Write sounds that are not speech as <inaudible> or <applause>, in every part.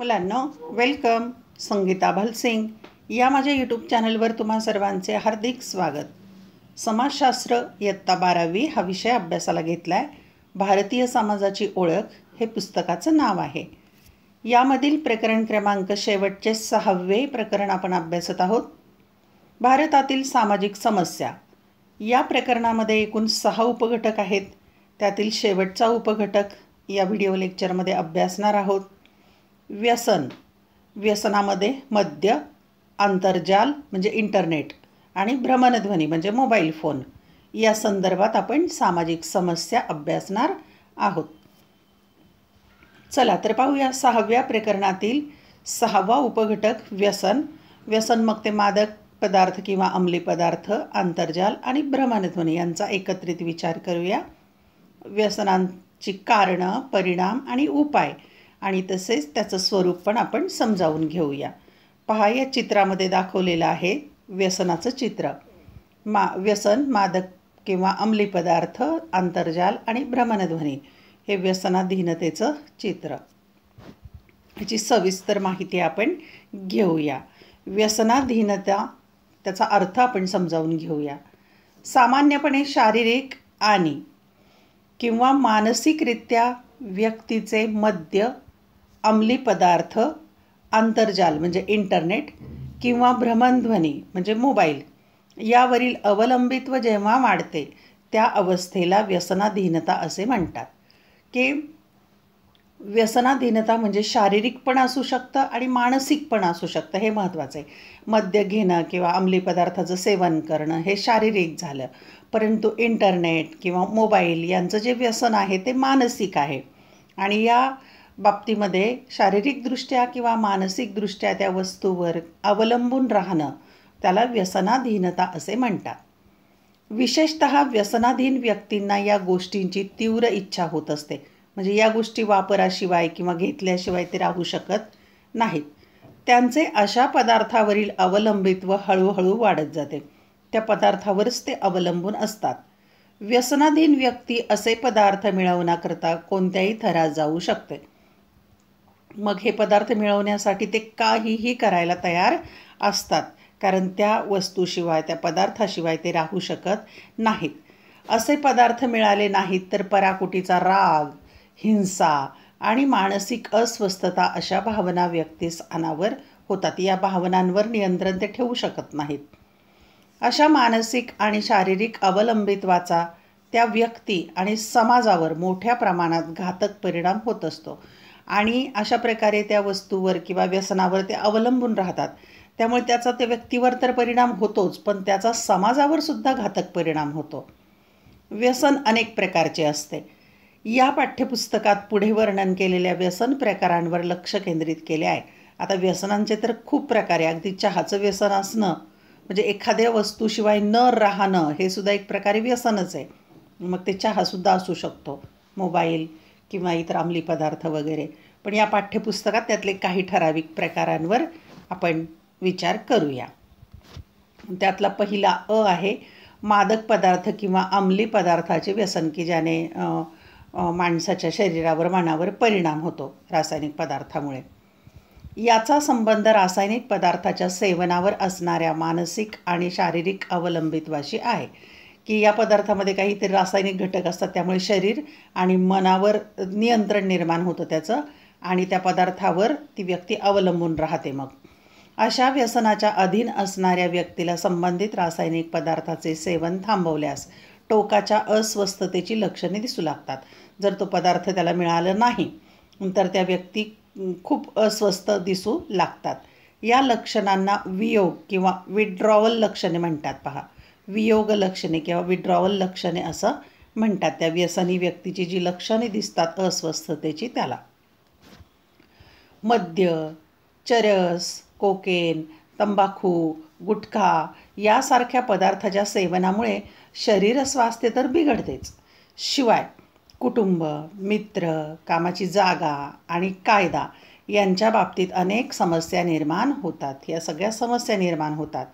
मुलांना वेलकम संगीता भलसिंग या माझ्या यूट्यूब चॅनलवर तुम्हा सर्वांचे हार्दिक स्वागत समाजशास्त्र इयत्ता बारावी हा विषय अभ्यासाला घेतला आहे भारतीय समाजाची ओळख हे पुस्तकाचं नाव आहे यामधील प्रकरण क्रमांक शेवटचे सहावे प्रकरण आपण अभ्यासत आहोत भारतातील सामाजिक समस्या या प्रकरणामध्ये एकूण सहा उपघटक आहेत त्यातील शेवटचा उपघटक या व्हिडिओ लेक्चरमध्ये अभ्यासणार आहोत व्यसन व्यसनामध्ये मद्य आंतरजाल म्हणजे इंटरनेट आणि भ्रमणध्वनी म्हणजे मोबाईल फोन या संदर्भात आपण सामाजिक समस्या अभ्यासणार आहोत चला तर पाहूया सहाव्या प्रकरणातील सहावा उपघटक व्यसन व्यसन मग ते मादक पदार्थ किंवा अंमली पदार्थ आंतरजाल आणि भ्रमणध्वनी यांचा एकत्रित विचार करूया व्यसनांची कारणं परिणाम आणि उपाय आणि तसेच त्याचं स्वरूप पण आपण समजावून घेऊया पहा या चित्रामध्ये दाखवलेलं आहे व्यसनाचं चित्र मा व्यसन मादक किंवा अंमली पदार्थ आंतरजाल आणि भ्रमणध्वनी हे व्यसनाधीनतेचं चित्र याची सविस्तर माहिती आपण घेऊया व्यसनाधीनता त्याचा अर्थ आपण समजावून घेऊया सामान्यपणे शारीरिक आणि किंवा मानसिकरित्या व्यक्तीचे मद्य अंमली पदार्थ आंतरजाल म्हणजे इंटरनेट किंवा भ्रमणध्वनी म्हणजे मोबाईल यावरील अवलंबित्व जेव्हा वाढते त्या अवस्थेला व्यसनाधीनता असे म्हणतात की व्यसनाधीनता म्हणजे शारीरिक पण असू शकतं आणि मानसिक पण असू शकतं हे महत्त्वाचं आहे मद्य घेणं किंवा अंमली पदार्थाचं सेवन करणं हे शारीरिक झालं परंतु इंटरनेट किंवा मोबाईल यांचं जे व्यसन आहे ते मानसिक आहे आणि या बाबतीमध्ये शारीरिकदृष्ट्या किंवा मानसिकदृष्ट्या त्या वस्तूवर अवलंबून राहणं त्याला व्यसनाधीनता असे म्हणतात विशेषत व्यसनाधीन व्यक्तींना या गोष्टींची तीव्र इच्छा होत असते म्हणजे या गोष्टी वापराशिवाय किंवा घेतल्याशिवाय ते राहू शकत नाहीत त्यांचे अशा पदार्थावरील अवलंबित्व हळूहळू वाढत जाते त्या पदार्थावरच ते अवलंबून असतात व्यसनाधीन व्यक्ती असे पदार्थ मिळवण्याकरता कोणत्याही थरात जाऊ शकते मग हे पदार्थ मिळवण्यासाठी ते काहीही करायला तयार असतात कारण त्या वस्तूशिवाय त्या पदार्थाशिवाय ते राहू शकत नाहीत असे पदार्थ मिळाले नाहीत तर पराकुटीचा राग हिंसा आणि मानसिक अस्वस्थता अशा भावना व्यक्तीस अनावर होतात या भावनांवर नियंत्रण ते ठेवू शकत नाहीत अशा मानसिक आणि शारीरिक अवलंबित्वाचा त्या व्यक्ती आणि समाजावर मोठ्या प्रमाणात घातक परिणाम होत असतो आणि अशा प्रकारे त्या वस्तूवर किंवा व्यसनावर ते अवलंबून राहतात त्यामुळे त्याचा त्या व्यक्तीवर तर परिणाम होतोच पण त्याचा समाजावर सुद्धा घातक परिणाम होतो व्यसन अनेक प्रकारचे असते या पाठ्यपुस्तकात पुढे वर्णन केलेल्या व्यसन प्रकारांवर लक्ष केंद्रित केले आहे आता व्यसनांचे तर खूप प्रकार आहे अगदी चहाचं व्यसन असणं म्हणजे एखाद्या वस्तूशिवाय न राहणं हे सुद्धा एक प्रकारे व्यसनच आहे मग ते चहासुद्धा असू शकतो मोबाईल किंवा इतर अंमली पदार्थ वगैरे पण या पाठ्यपुस्तकात त्यातले काही ठराविक प्रकारांवर आपण विचार करूया त्यातला पहिला अ आहे मादक पदार्थ किंवा अंमली पदार्थाचे व्यसन की ज्याने माणसाच्या शरीरावर मनावर परिणाम होतो रासायनिक पदार्थामुळे याचा संबंध रासायनिक पदार्थाच्या सेवनावर असणाऱ्या मानसिक आणि शारीरिक अवलंबित्वाशी आहे की या पदार्थामध्ये काहीतरी रासायनिक घटक असतात त्यामुळे शरीर आणि मनावर नियंत्रण निर्माण होतं त्याचं आणि त्या पदार्थावर ती व्यक्ती अवलंबून राहते मग अशा व्यसनाच्या अधीन असणाऱ्या व्यक्तीला संबंधित रासायनिक पदार्थाचे सेवन थांबवल्यास टोकाच्या अस्वस्थतेची लक्षणे दिसू लागतात जर तो पदार्थ त्याला मिळाला नाही तर त्या व्यक्ती खूप अस्वस्थ दिसू लागतात या लक्षणांना वियोग किंवा विड्रॉवल लक्षणे म्हणतात पहा वियोग लक्षणे किंवा विड्रॉवल लक्षणे असं म्हणतात त्या व्यसनी व्यक्तीची जी लक्षणे दिसतात अस्वस्थतेची त्याला मद्य चरस कोकेन तंबाखू गुटखा यासारख्या पदार्थाच्या सेवनामुळे शरीर स्वास्थ्य तर बिघडतेच शिवाय कुटुंब मित्र कामाची जागा आणि कायदा यांच्या बाबतीत अनेक समस्या निर्माण होतात या सगळ्या समस्या निर्माण होतात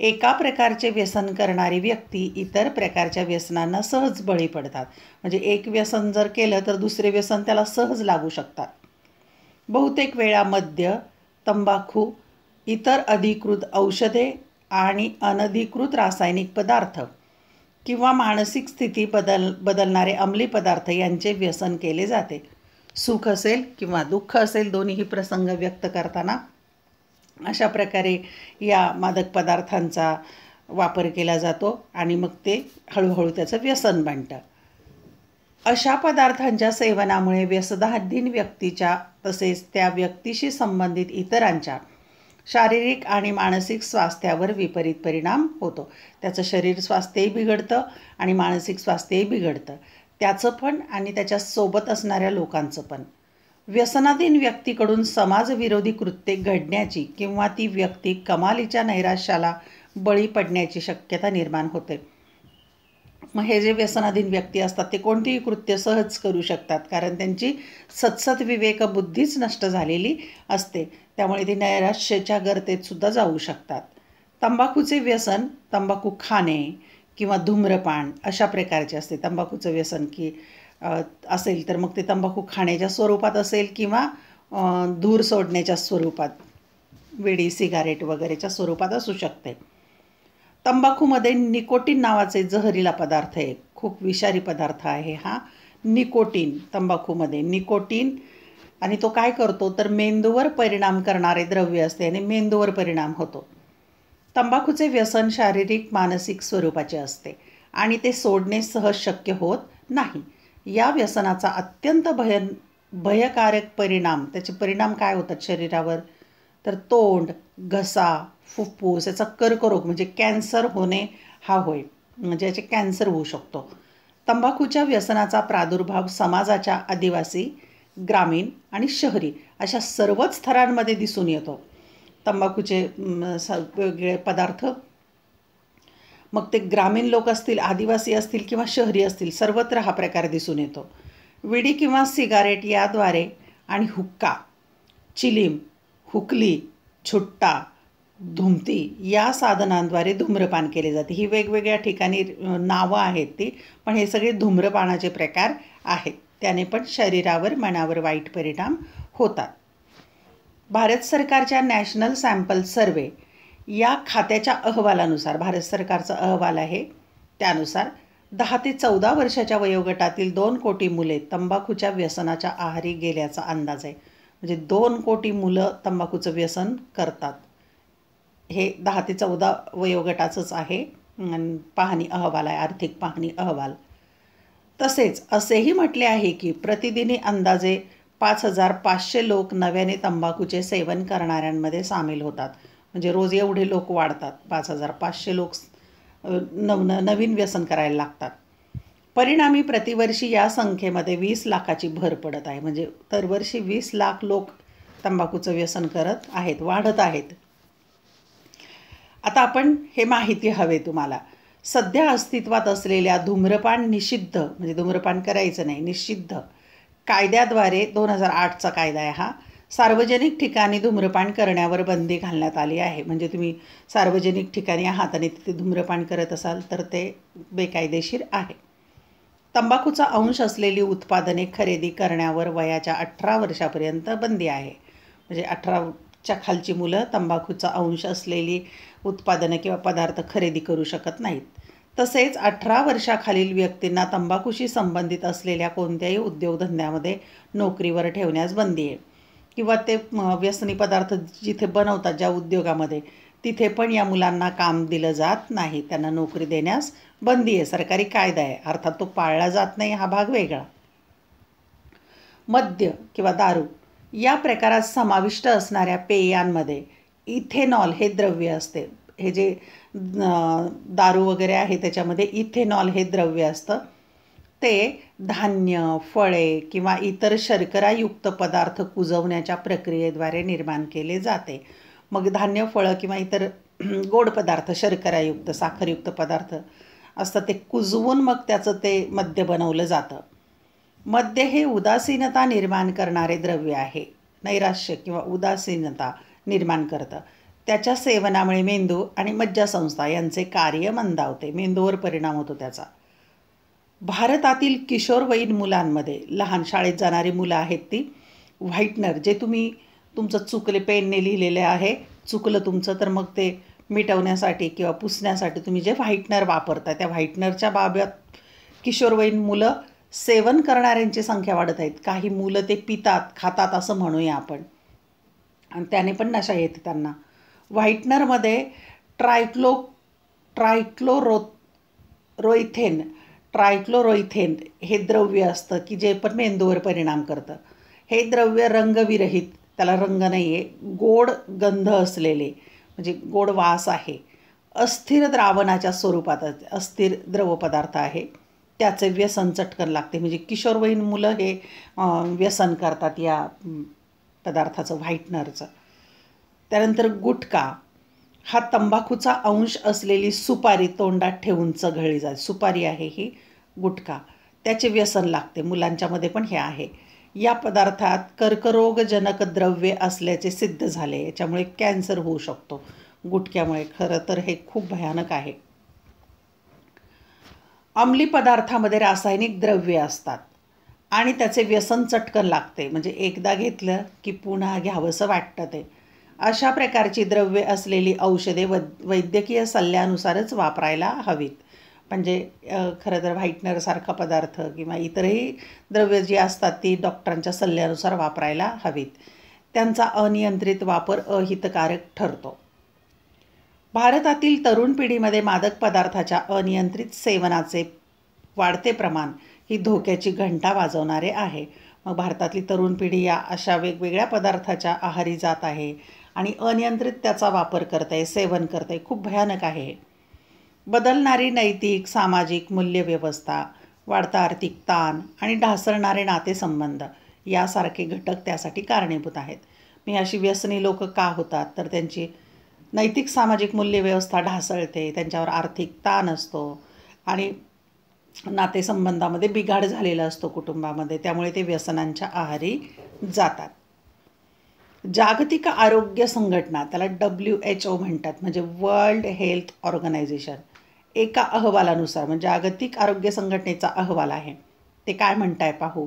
एका प्रकारचे व्यसन करणारी व्यक्ती इतर प्रकारच्या व्यसनांना सहज बळी पडतात म्हणजे एक व्यसन जर केलं तर दुसरे व्यसन त्याला सहज लागू शकतात बहुतेक वेळा मद्य तंबाखू इतर अधिकृत औषधे आणि अनधिकृत रासायनिक पदार्थ किंवा मानसिक स्थिती बदल बदलणारे अंमली पदार्थ यांचे व्यसन केले जाते सुख असेल किंवा दुःख असेल दोन्हीही प्रसंग व्यक्त करताना अशा प्रकारे या मादक पदार्थांचा वापर केला जातो आणि मग ते हळूहळू त्याचं व्यसन बनतं अशा पदार्थांच्या सेवनामुळे व्यसदाहीन व्यक्तीच्या तसेच त्या व्यक्तीशी संबंधित इतरांच्या शारीरिक आणि मानसिक स्वास्थ्यावर विपरीत परिणाम होतो त्याचं शरीर स्वास्थ्यही बिघडतं आणि मानसिक स्वास्थ्यही बिघडतं त्याचं पण आणि त्याच्यासोबत असणाऱ्या लोकांचं पण व्यसनाधीन व्यक्तीकडून समाजविरोधी कृत्ये घडण्याची किंवा ती व्यक्ती कमालीच्या नैराश्याला बळी पडण्याची शक्यता निर्माण होते मग हे जे व्यसनाधीन व्यक्ती असतात ते कोणतीही कृत्य सहज करू शकतात कारण त्यांची सतसत विवेक बुद्धीच नष्ट झालेली असते त्यामुळे ते नैराश्याच्या गर्तेत सुद्धा जाऊ शकतात तंबाखूचे व्यसन तंबाखू खाणे किंवा धूम्रपान अशा प्रकारचे असते तंबाखूचं व्यसन की असेल तर मग ते तंबाखू खाण्याच्या स्वरूपात असेल किंवा धूर सोडण्याच्या स्वरूपात वेडी सिगारेट वगैरेच्या स्वरूपात असू शकते तंबाखूमध्ये निकोटीन नावाचे जहरीला पदार्थ आहे खूप विषारी पदार्थ आहे हा निकोटीन तंबाखूमध्ये निकोटीन आणि तो काय करतो तर मेंदूवर परिणाम करणारे द्रव्य असते आणि मेंदूवर परिणाम होतो तंबाखूचे व्यसन शारीरिक मानसिक स्वरूपाचे असते आणि ते सोडणे सहज शक्य होत नाही या व्यसनाचा अत्यंत भय भयकारक परिणाम त्याचे परिणाम काय होतात शरीरावर तर तोंड घसा फुफ्फूस याचा कर्करोग म्हणजे कॅन्सर होणे हा होय म्हणजे याचे कॅन्सर होऊ शकतो तंबाखूच्या व्यसनाचा प्रादुर्भाव समाजाच्या आदिवासी ग्रामीण आणि शहरी अशा सर्वच स्तरांमध्ये दिसून येतो तंबाखूचे वेगवेगळे पदार्थ मग ते ग्रामीण लोक असतील आदिवासी असतील किंवा शहरी असतील सर्वत्र हा प्रकार दिसून येतो विडी किंवा सिगारेट याद्वारे आणि हुक्का चिलीम हुकली छुट्टा धुमती या साधनांद्वारे धूम्रपान केले जाते ही वेगवेगळ्या ठिकाणी नावं आहेत ती पण हे सगळे धूम्रपानाचे प्रकार आहेत त्याने पण शरीरावर मनावर वाईट परिणाम होतात भारत सरकारच्या नॅशनल सॅम्पल सर्वे या खात्याच्या अहवालानुसार भारत सरकारचा अहवाल आहे त्यानुसार दहा ते चौदा वर्षाच्या वयोगटातील दोन कोटी मुले तंबाखूच्या व्यसनाच्या आहारी गेल्याचा अंदाज आहे म्हणजे दोन कोटी मुलं तंबाखूचं व्यसन करतात हे दहा ते चौदा वयोगटाचंच आहे पाहणी अहवाल आहे आर्थिक पाहणी अहवाल तसेच असेही म्हटले आहे की प्रतिदिनी अंदाजे पाच हजार पाचशे लोक नव्याने तंबाखूचे सेवन करणाऱ्यांमध्ये सामील होतात म्हणजे रोज एवढे लोक वाढतात पाच हजार पाचशे लोक नव नवीन व्यसन करायला लागतात परिणामी प्रतिवर्षी या संख्येमध्ये वीस लाखाची भर पडत आहे म्हणजे दरवर्षी वीस लाख लोक तंबाखूचं व्यसन करत आहेत वाढत आहेत आता आपण हे माहिती हवे तुम्हाला सध्या अस्तित्वात असलेल्या धूम्रपान निषिद्ध म्हणजे धूम्रपान करायचं नाही निषिद्ध कायद्याद्वारे दोन हजार आठचा कायदा आहे हा सार्वजनिक ठिकाणी धूम्रपान करण्यावर बंदी घालण्यात आली आहे म्हणजे तुम्ही सार्वजनिक ठिकाणी आहात आणि तिथे धूम्रपान करत असाल तर ते बेकायदेशीर आहे तंबाखूचा अंश असलेली उत्पादने खरेदी करण्यावर वयाच्या अठरा वर्षापर्यंत बंदी आहे म्हणजे अठराच्या खालची मुलं तंबाखूचा अंश असलेली उत्पादनं किंवा पदार्थ खरेदी करू शकत नाहीत तसेच अठरा वर्षाखालील व्यक्तींना तंबाखूशी संबंधित असलेल्या कोणत्याही उद्योगधंद्यामध्ये नोकरीवर ठेवण्यास बंदी आहे किंवा ते व्यसनी पदार्थ जिथे बनवतात ज्या उद्योगामध्ये तिथे पण या मुलांना काम दिलं जात नाही त्यांना नोकरी देण्यास बंदी आहे सरकारी कायदा आहे अर्थात तो पाळला जात नाही हा भाग वेगळा मद्य किंवा दारू या प्रकारात समाविष्ट असणाऱ्या पेयांमध्ये इथेनॉल हे द्रव्य असते हे जे दारू वगैरे आहे त्याच्यामध्ये इथेनॉल हे द्रव्य असतं ते धान्य फळे किंवा इतर शर्करायुक्त पदार्थ कुजवण्याच्या प्रक्रियेद्वारे निर्माण केले जाते मग धान्य फळं किंवा इतर <clears throat> गोड पदार्थ शर्करायुक्त साखरयुक्त पदार्थ असतात ते कुजवून मग त्याचं ते मद्य बनवलं जातं मद्य हे उदासीनता निर्माण करणारे द्रव्य आहे नैराश्य किंवा उदासीनता निर्माण करतं त्याच्या सेवनामुळे मेंदू आणि मज्जासंस्था यांचे कार्य मंदावते मेंदूवर परिणाम होतो त्याचा भारतातील किशोरवयीन मुलांमध्ये लहान शाळेत जाणारी मुलं आहेत ती व्हाईटनर जे तुम्ही तुमचं चुकले पेनने लिहिलेले आहे चुकलं तुमचं तर मग ते मिटवण्यासाठी किंवा पुसण्यासाठी तुम्ही जे व्हाईटनर वापरता त्या व्हाईटनरच्या बाबत किशोरवयीन मुलं सेवन करणाऱ्यांची संख्या वाढत आहेत काही मुलं ते पितात खातात असं म्हणूया आपण आणि त्याने पण नशा येते त्यांना व्हाईटनरमध्ये ट्रायक्लो ट्रायक्लोरो रोइथेन ट्रायक्लोरोइथेन हे द्रव्य असतं की जे पण मेंदूवर परिणाम करतं हे द्रव्य रंगविरहित त्याला रंग नाही आहे गोड गंध असलेले म्हणजे गोड वास आहे अस्थिर द्रावणाच्या स्वरूपात अस्थिर द्रवपदार्थ आहे त्याचे व्यसन चटकन लागते म्हणजे किशोरवयीन मुलं हे व्यसन करतात या पदार्थाचं व्हाईटनरचं त्यानंतर गुटखा हा तंबाखूचा अंश असलेली सुपारी तोंडात ठेवून चघळली जाते सुपारी आहे ही गुटखा त्याचे व्यसन लागते मुलांच्यामध्ये पण हे आहे या पदार्थात कर्करोगजनक द्रव्य असल्याचे सिद्ध झाले याच्यामुळे कॅन्सर होऊ शकतो गुटख्यामुळे खरं तर हे खूप भयानक आहे अंमली पदार्थामध्ये रासायनिक द्रव्ये असतात आणि त्याचे व्यसन चटकन लागते म्हणजे एकदा घेतलं की पुन्हा घ्यावंसं वाटतं ते अशा प्रकारची द्रव्य असलेली औषधे वै वैद्यकीय सल्ल्यानुसारच वापरायला हवीत म्हणजे खरं तर व्हाईटनरसारखा पदार्थ किंवा इतरही द्रव्य जी असतात ती डॉक्टरांच्या सल्ल्यानुसार वापरायला हवीत त्यांचा अनियंत्रित वापर अहितकारक ठरतो भारतातील तरुण पिढीमध्ये मादक पदार्थाच्या अनियंत्रित सेवनाचे वाढते प्रमाण ही धोक्याची घंटा वाजवणारे आहे मग भारतातली तरुण पिढी या अशा वेगवेगळ्या पदार्थाच्या आहारी जात आहे आणि अनियंत्रित त्याचा वापर करत आहे सेवन करत आहे खूप भयानक आहे बदलणारी नैतिक सामाजिक मूल्यव्यवस्था वाढता आर्थिक ताण आणि ढासळणारे नातेसंबंध यासारखे घटक त्यासाठी कारणीभूत आहेत मी अशी व्यसनी लोक का होतात तर त्यांची नैतिक सामाजिक मूल्यव्यवस्था ढासळते त्यांच्यावर आर्थिक ताण असतो आणि नातेसंबंधामध्ये बिघाड झालेला असतो कुटुंबामध्ये त्यामुळे ते व्यसनांच्या आहारी जातात जागतिक आरोग्य संघटना त्याला डब्ल्यू एच ओ म्हणतात म्हणजे वर्ल्ड हेल्थ ऑर्गनायझेशन एका अहवालानुसार म्हणजे जागतिक आरोग्य संघटनेचा अहवाल आहे ते काय म्हणताय पाहू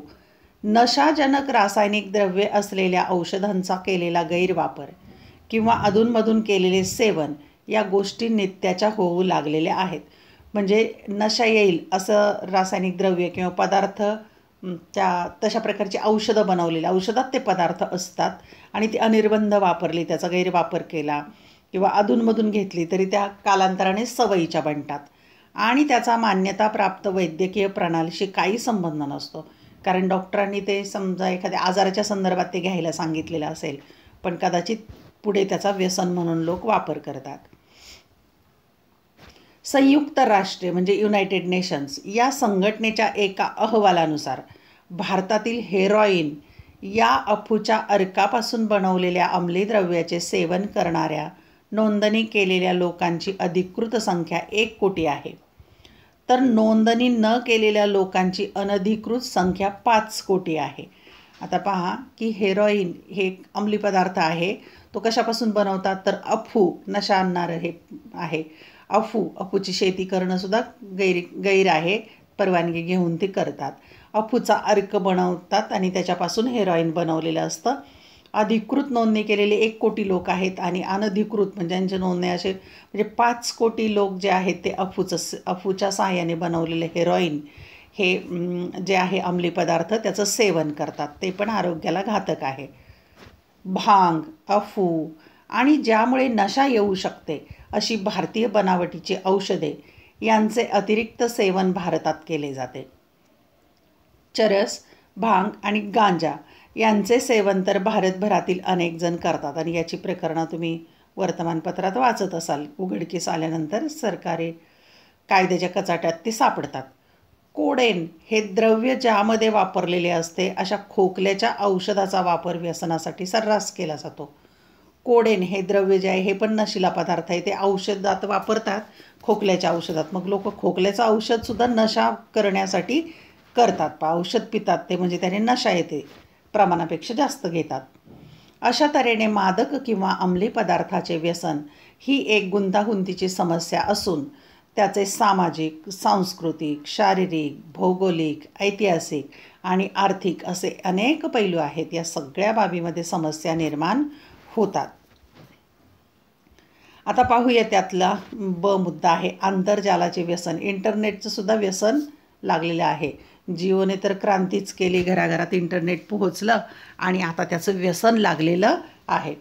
नशाजनक रासायनिक द्रव्ये असलेल्या औषधांचा केलेला गैरवापर किंवा अधूनमधून केलेले सेवन या गोष्टी नित्याच्या होऊ लागलेल्या आहेत म्हणजे नशा येईल असं रासायनिक द्रव्य किंवा पदार्थ त्या तशा प्रकारची औषधं बनवलेली औषधात ते पदार्थ असतात आणि ते अनिर्बंध वापरली त्याचा गैरवापर केला किंवा अधूनमधून घेतली तरी त्या कालांतराने सवयीच्या बनतात आणि त्याचा मान्यता प्राप्त वैद्यकीय प्रणालीशी काही संबंध नसतो कारण डॉक्टरांनी ते समजा एखाद्या आजाराच्या संदर्भात ते घ्यायला सांगितलेलं असेल पण कदाचित पुढे त्याचा व्यसन म्हणून लोक वापर करतात संयुक्त राष्ट्रे म्हणजे युनायटेड नेशन्स या संघटनेच्या एका अहवालानुसार भारतातील हेरॉईन या अफूच्या अर्कापासून बनवलेल्या अंमलीद्रव्याचे सेवन करणाऱ्या नोंदणी केलेल्या लोकांची अधिकृत संख्या एक कोटी आहे तर नोंदणी न केलेल्या लोकांची अनधिकृत संख्या पाच कोटी आहे आता पहा की हेरॉईन हे एक अंमली पदार्थ आहे तो कशापासून बनवतात तर अफू नशा आणणारं हे आहे अफू अफूची शेती करणंसुद्धा गैर गैर आहे परवानगी घेऊन ती करतात अफूचा अर्क बनवतात आणि त्याच्यापासून हेरॉईन बनवलेलं असतं अधिकृत नोंदणी केलेले एक कोटी लोक आहेत आणि अनधिकृत म्हणजे त्यांचे नोंदणी असे म्हणजे पाच कोटी लोक जे आहेत ते अफूचं अफूच्या सहाय्याने बनवलेले हेरॉईन हे जे आहे अंमली पदार्थ त्याचं सेवन करतात ते पण आरोग्याला घातक आहे भांग अफू आणि ज्यामुळे नशा येऊ शकते अशी भारतीय बनावटीची औषधे यांचे अतिरिक्त सेवन भारतात केले जाते चरस भांग आणि गांजा यांचे सेवन तर भारतभरातील अनेक जण करतात आणि याची प्रकरणं तुम्ही वर्तमानपत्रात वाचत असाल उघडकीस आल्यानंतर सरकारी कायद्याच्या कचाट्यात ती सापडतात कोडेन हे द्रव्य ज्यामध्ये वापरलेले असते अशा खोकल्याच्या औषधाचा वापर व्यसनासाठी सर्रास केला जातो कोडेन हे द्रव्य जे आहे हे पण नशिला पदार्थ आहे ते औषधात वापरतात खोकल्याच्या औषधात मग लोक खोकल्याचं औषधसुद्धा नशा करण्यासाठी करतात पा औषध पितात ते म्हणजे त्याने नशा येते प्रमाणापेक्षा जास्त घेतात अशा तऱ्हेने मादक किंवा अंमली पदार्थाचे व्यसन ही एक गुंतागुंतीची समस्या असून त्याचे सामाजिक सांस्कृतिक शारीरिक भौगोलिक ऐतिहासिक आणि आर्थिक असे अनेक पैलू आहेत या सगळ्या बाबीमध्ये समस्या निर्माण होतात आता पाहूया त्यातला ब मुद्दा आहे आंतरजालाचे व्यसन इंटरनेटचं सुद्धा व्यसन लागलेलं आहे जिओने तर क्रांतीच केली घराघरात इंटरनेट पोहोचलं आणि आता त्याचं व्यसन लागलेलं आहे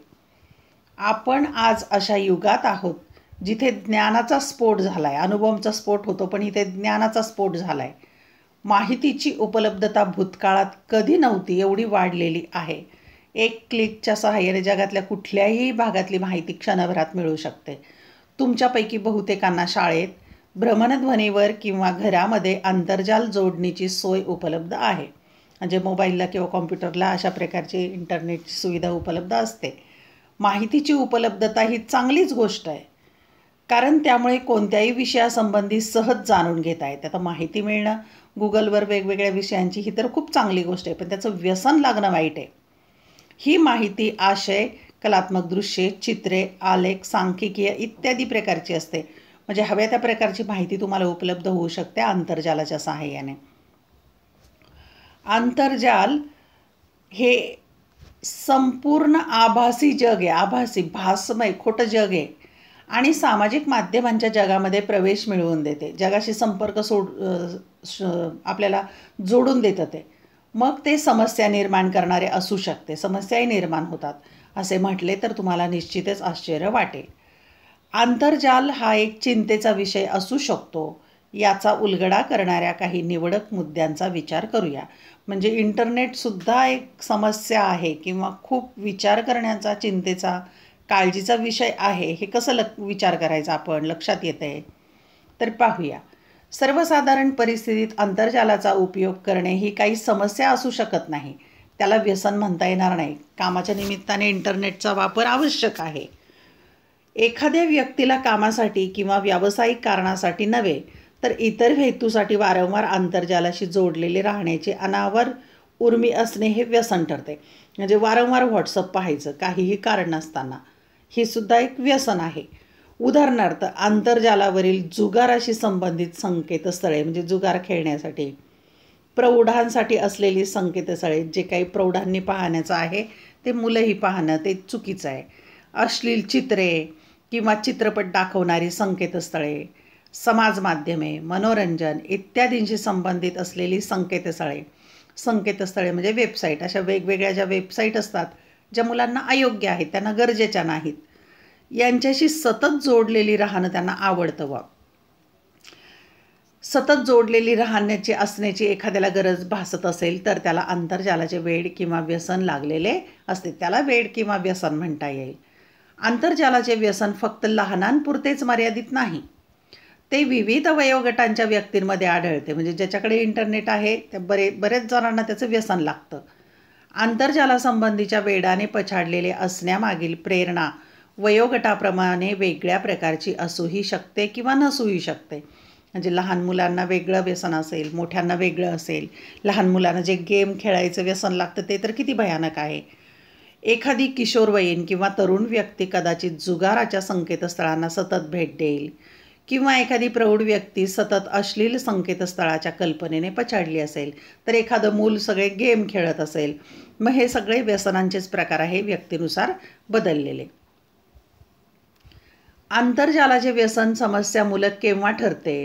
आपण आज अशा युगात आहोत जिथे ज्ञानाचा स्फोट झाला आहे अनुभवांचा स्फोट होतो पण इथे ज्ञानाचा स्फोट झाला आहे माहितीची उपलब्धता भूतकाळात कधी नव्हती एवढी वाढलेली आहे एक क्लिकच्या सहाय्याने जगातल्या कुठल्याही भागातली माहिती क्षणभरात मिळू शकते तुमच्यापैकी बहुतेकांना शाळेत भ्रमणध्वनीवर किंवा घरामध्ये आंतरजाल जोडणीची सोय उपलब्ध आहे म्हणजे मोबाईलला किंवा कॉम्प्युटरला अशा प्रकारची इंटरनेटची सुविधा उपलब्ध असते माहितीची उपलब्धता ही चांगलीच गोष्ट आहे कारण त्यामुळे कोणत्याही विषयासंबंधी सहज जाणून घेता येते आता माहिती मिळणं गुगलवर वेगवेगळ्या विषयांची ही तर खूप चांगली गोष्ट आहे पण त्याचं व्यसन लागणं वाईट आहे ही माहिती आशय कलात्मक दृश्ये चित्रे आलेख सांख्यिकीय इत्यादी प्रकारची असते म्हणजे हव्या त्या प्रकारची माहिती तुम्हाला उपलब्ध होऊ शकते आंतरजालाच्या सहाय्याने आंतरजाल हे संपूर्ण आभासी जग आहे आभासी भासमय खोटं जग आहे आणि सामाजिक माध्यमांच्या जगामध्ये प्रवेश मिळवून देते जगाशी संपर्क सोड आपल्याला जोडून देतं ते मग ते समस्या निर्माण करणारे असू शकते समस्याही निर्माण होतात असे म्हटले तर तुम्हाला निश्चितच आश्चर्य वाटेल आंतरजाल हा एक चिंतेचा विषय असू शकतो याचा उलगडा करणाऱ्या काही निवडक मुद्द्यांचा विचार करूया म्हणजे इंटरनेटसुद्धा एक समस्या आहे किंवा खूप विचार करण्याचा चिंतेचा काळजीचा विषय आहे हे कसं ल विचार करायचा आपण लक्षात येतं आहे तर पाहूया सर्वसाधारण परिस्थितीत आंतरजालाचा उपयोग करणे ही काही समस्या असू शकत नाही त्याला व्यसन म्हणता येणार नाही कामाच्या निमित्ताने इंटरनेटचा वापर आवश्यक आहे एखाद्या व्यक्तीला कामासाठी किंवा व्यावसायिक कारणासाठी नव्हे तर इतर हेतूसाठी वारंवार आंतरजालाशी जोडलेले राहण्याची अनावर उर्मी असणे हे व्यसन ठरते म्हणजे वारंवार व्हॉट्सअप पाहायचं काहीही कारण नसताना ही सुद्धा एक व्यसन आहे उदाहरणार्थ आंतरजालावरील जुगाराशी संबंधित संकेतस्थळे म्हणजे जुगार खेळण्यासाठी प्रौढांसाठी असलेली संकेतस्थळे जे काही प्रौढांनी पाहण्याचं आहे ते मुलंही पाहणं ते चुकीचं आहे अश्लील चित्रे किंवा चित्रपट दाखवणारी संकेतस्थळे समाजमाध्यमे मनोरंजन इत्यादींशी संबंधित असलेली संकेतस्थळे संकेतस्थळे म्हणजे वेबसाईट अशा वेगवेगळ्या ज्या वेबसाईट असतात ज्या मुलांना अयोग्य आहेत त्यांना गरजेच्या नाहीत यांच्याशी सतत जोडलेली राहणं त्यांना आवडतं व सतत जोडलेली राहण्याची असण्याची एखाद्याला गरज भासत असेल तर त्याला आंतरजालाचे वेड किंवा व्यसन लागलेले असते त्याला वेड किंवा व्यसन म्हणता येईल आंतरजालाचे व्यसन फक्त लहानांपुरतेच मर्यादित नाही ते विविध वयोगटांच्या व्यक्तींमध्ये आढळते म्हणजे ज्याच्याकडे इंटरनेट आहे त्या बरे बरेच जणांना त्याचं व्यसन लागतं आंतरजालासंबंधीच्या वेडाने पछाडलेले असण्यामागील प्रेरणा वयोगटाप्रमाणे वेगळ्या प्रकारची असूही शकते किंवा नसूही शकते म्हणजे लहान मुलांना वेगळं व्यसन असेल मोठ्यांना वेगळं असेल लहान मुलांना जे गेम खेळायचं व्यसन लागतं ते तर किती भयानक आहे एखादी किशोरवयीन किंवा तरुण व्यक्ती कदाचित जुगाराच्या संकेतस्थळांना सतत भेट देईल किंवा एखादी प्रौढ व्यक्ती सतत अश्लील संकेतस्थळाच्या कल्पनेने पछाडली असेल तर एखादं मूल सगळे गेम खेळत असेल मग हे सगळे व्यसनांचेच प्रकार आहे व्यक्तीनुसार बदललेले आंतरजालाचे व्यसन समस्या मूलक केव्हा ठरते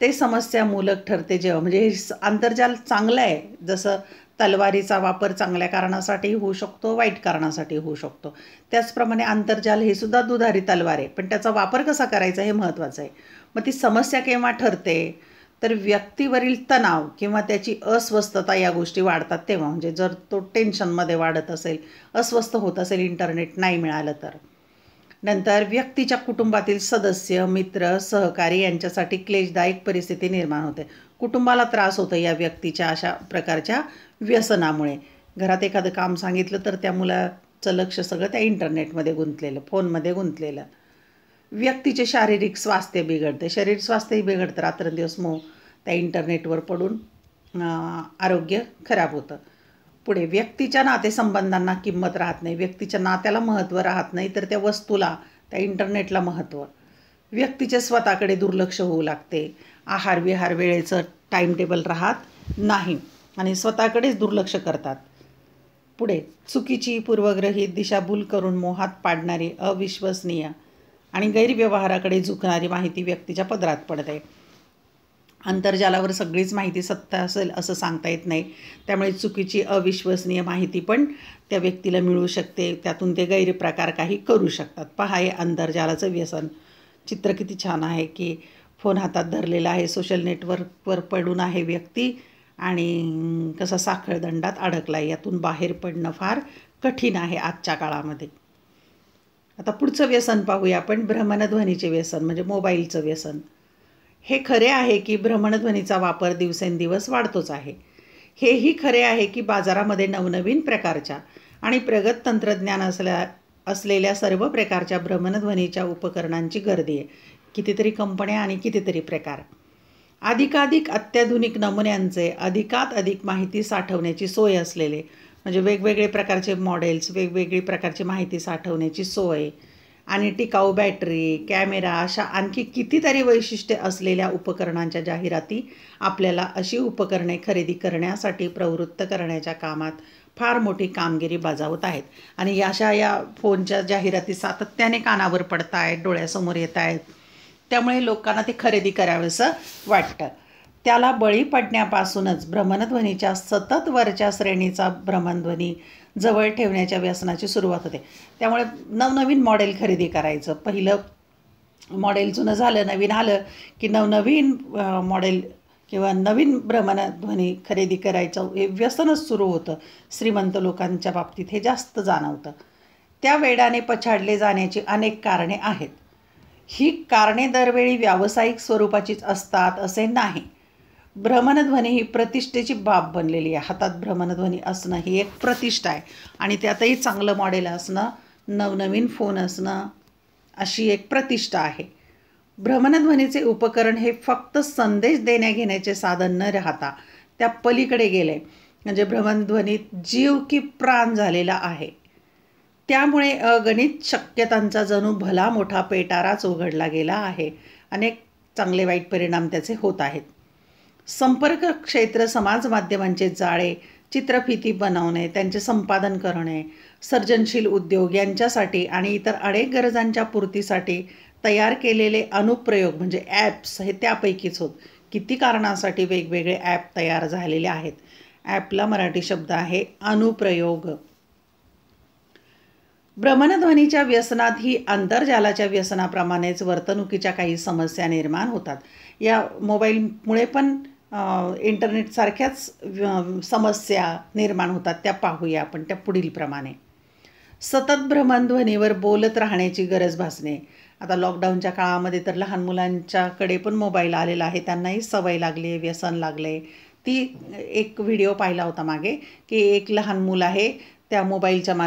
ते समस्या मूलक ठरते जेव्हा म्हणजे आंतरजाल चांगलं आहे जसं तलवारीचा वापर चांगल्या कारणासाठी होऊ शकतो वाईट कारणासाठी होऊ शकतो त्याचप्रमाणे आंतरजाल हे सुद्धा दुधारी तलवार आहे पण त्याचा वापर कसा करायचा हे महत्त्वाचं आहे मग ती समस्या केव्हा ठरते तर व्यक्तीवरील तणाव किंवा त्याची अस्वस्थता या गोष्टी वाढतात तेव्हा म्हणजे जर तो टेन्शनमध्ये वाढत असेल अस्वस्थ होत असेल इंटरनेट नाही मिळालं तर नंतर व्यक्तीच्या कुटुंबातील सदस्य मित्र सहकारी यांच्यासाठी क्लेशदायक परिस्थिती निर्माण होते कुटुंबाला त्रास होतो या व्यक्तीच्या अशा प्रकारच्या व्यसनामुळे घरात एखादं काम सांगितलं तर त्या मुलाचं लक्ष सगळं त्या इंटरनेटमध्ये गुंतलेलं फोनमध्ये गुंतलेलं व्यक्तीचे शारीरिक स्वास्थ्य बिघडते शरीर स्वास्थ्यही बिघडतं रात्रंदिवस मो त्या इंटरनेटवर पडून आरोग्य खराब होतं पुढे व्यक्तीच्या नातेसंबंधांना किंमत राहत नाही व्यक्तीच्या नात्याला महत्त्व राहत नाही तर त्या वस्तूला त्या इंटरनेटला महत्त्व व्यक्तीचे स्वतःकडे दुर्लक्ष होऊ लागते आहार विहार वेळेचं टाईमटेबल राहत नाही आणि स्वतःकडेच दुर्लक्ष करतात पुढे चुकीची पूर्वग्रहित दिशाभूल करून मोहात पाडणारी अविश्वसनीय आणि गैरव्यवहाराकडे झुकणारी माहिती व्यक्तीच्या पदरात पडते आंतरजालावर सगळीच माहिती सत्य असेल असं सांगता येत नाही त्यामुळे चुकीची अविश्वसनीय माहिती पण त्या व्यक्तीला मिळू शकते त्यातून ते गैरप्रकार काही करू शकतात पहा हे आंतरजालाचं व्यसन चित्र किती छान आहे की फोन हातात धरलेला आहे सोशल नेटवर्कवर पडून आहे व्यक्ती आणि कसं साखळदंडात अडकला आहे यातून बाहेर पडणं फार कठीण आहे आजच्या काळामध्ये आता पुढचं व्यसन पाहूया आपण भ्रमणध्वनीचे व्यसन म्हणजे मोबाईलचं व्यसन हे खरे आहे की भ्रमणध्वनीचा वापर दिवसेंदिवस वाढतोच आहे हेही खरे आहे की बाजारामध्ये नवनवीन प्रकारच्या आणि प्रगत तंत्रज्ञान असल्या असलेल्या सर्व प्रकारच्या भ्रमणध्वनीच्या उपकरणांची गर्दी आहे कितीतरी कंपन्या आणि कितीतरी प्रकार अधिकाधिक अत्याधुनिक नमुन्यांचे अधिकात अधिक माहिती साठवण्याची सोय असलेले म्हणजे वेगवेगळे प्रकारचे मॉडेल्स वेगवेगळी प्रकारची माहिती साठवण्याची सोय आणि टिकाऊ बॅटरी कॅमेरा अशा आणखी कितीतरी वैशिष्ट्ये असलेल्या उपकरणांच्या जाहिराती आपल्याला अशी उपकरणे खरेदी करण्यासाठी प्रवृत्त करण्याच्या कामात फार मोठी कामगिरी बजावत आहेत आणि अशा या फोनच्या जाहिराती सातत्याने कानावर पडत आहेत डोळ्यासमोर येत आहेत त्यामुळे लोकांना ते खरेदी करावंसं वाटतं त्याला बळी पडण्यापासूनच भ्रमणध्वनीच्या सतत वरच्या श्रेणीचा भ्रमणध्वनी जवळ ठेवण्याच्या व्यसनाची सुरुवात होते त्यामुळे नवनवीन मॉडेल खरेदी करायचं पहिलं मॉडेल जुनं झालं नवीन आलं की नवनवीन मॉडेल किंवा नवीन भ्रमणध्वनी खरेदी करायचं हे व्यसनच सुरू होतं श्रीमंत लोकांच्या बाबतीत हे जास्त जाणवतं त्या वेडाने पछाडले जाण्याची अनेक कारणे आहेत ही कारणे दरवेळी व्यावसायिक स्वरूपाचीच असतात असे नाही भ्रमणध्वनी ही प्रतिष्ठेची बाब बनलेली आहे हातात भ्रमणध्वनी असणं ही एक प्रतिष्ठा आहे आणि त्यातही चांगलं मॉडेल असणं नवनवीन फोन असणं अशी एक प्रतिष्ठा आहे भ्रमणध्वनीचे उपकरण हे फक्त संदेश देण्या घेण्याचे साधन न राहता त्या पलीकडे गेले म्हणजे भ्रमणध्वनीत जीव की प्राण झालेला आहे त्यामुळे अगणित शक्यतांचा जणू भला मोठा पेटाराच उघडला गेला आहे अनेक चांगले वाईट परिणाम त्याचे होत आहेत संपर्क क्षेत्र समाज माध्यमांचे जाळे चित्रफिती बनवणे त्यांचे संपादन करणे सर्जनशील उद्योग यांच्यासाठी आणि इतर अनेक गरजांच्या पूर्तीसाठी तयार केलेले अनुप्रयोग म्हणजे ॲप्स हे त्यापैकीच होत किती कारणासाठी वेगवेगळे ॲप तयार झालेले आहेत ॲपला मराठी शब्द आहे अनुप्रयोग भ्रमणध्वनीच्या व्यसनात ही आंतरजालाच्या व्यसनाप्रमाणेच वर्तणुकीच्या काही समस्या निर्माण होतात या मोबाईलमुळे पण इंटरनेटसारख्याच समस्या निर्माण होतात त्या पाहूया आपण त्या पुढीलप्रमाणे सतत भ्रमणध्वनीवर बोलत राहण्याची गरज भासणे आता लॉकडाऊनच्या काळामध्ये तर लहान मुलांच्याकडे पण मोबाईल आलेला आहे त्यांनाही सवय लागली आहे व्यसन लागले ती एक व्हिडिओ पाहिला होता मागे की एक लहान मूल आहे त्या मोबाईलच्या मा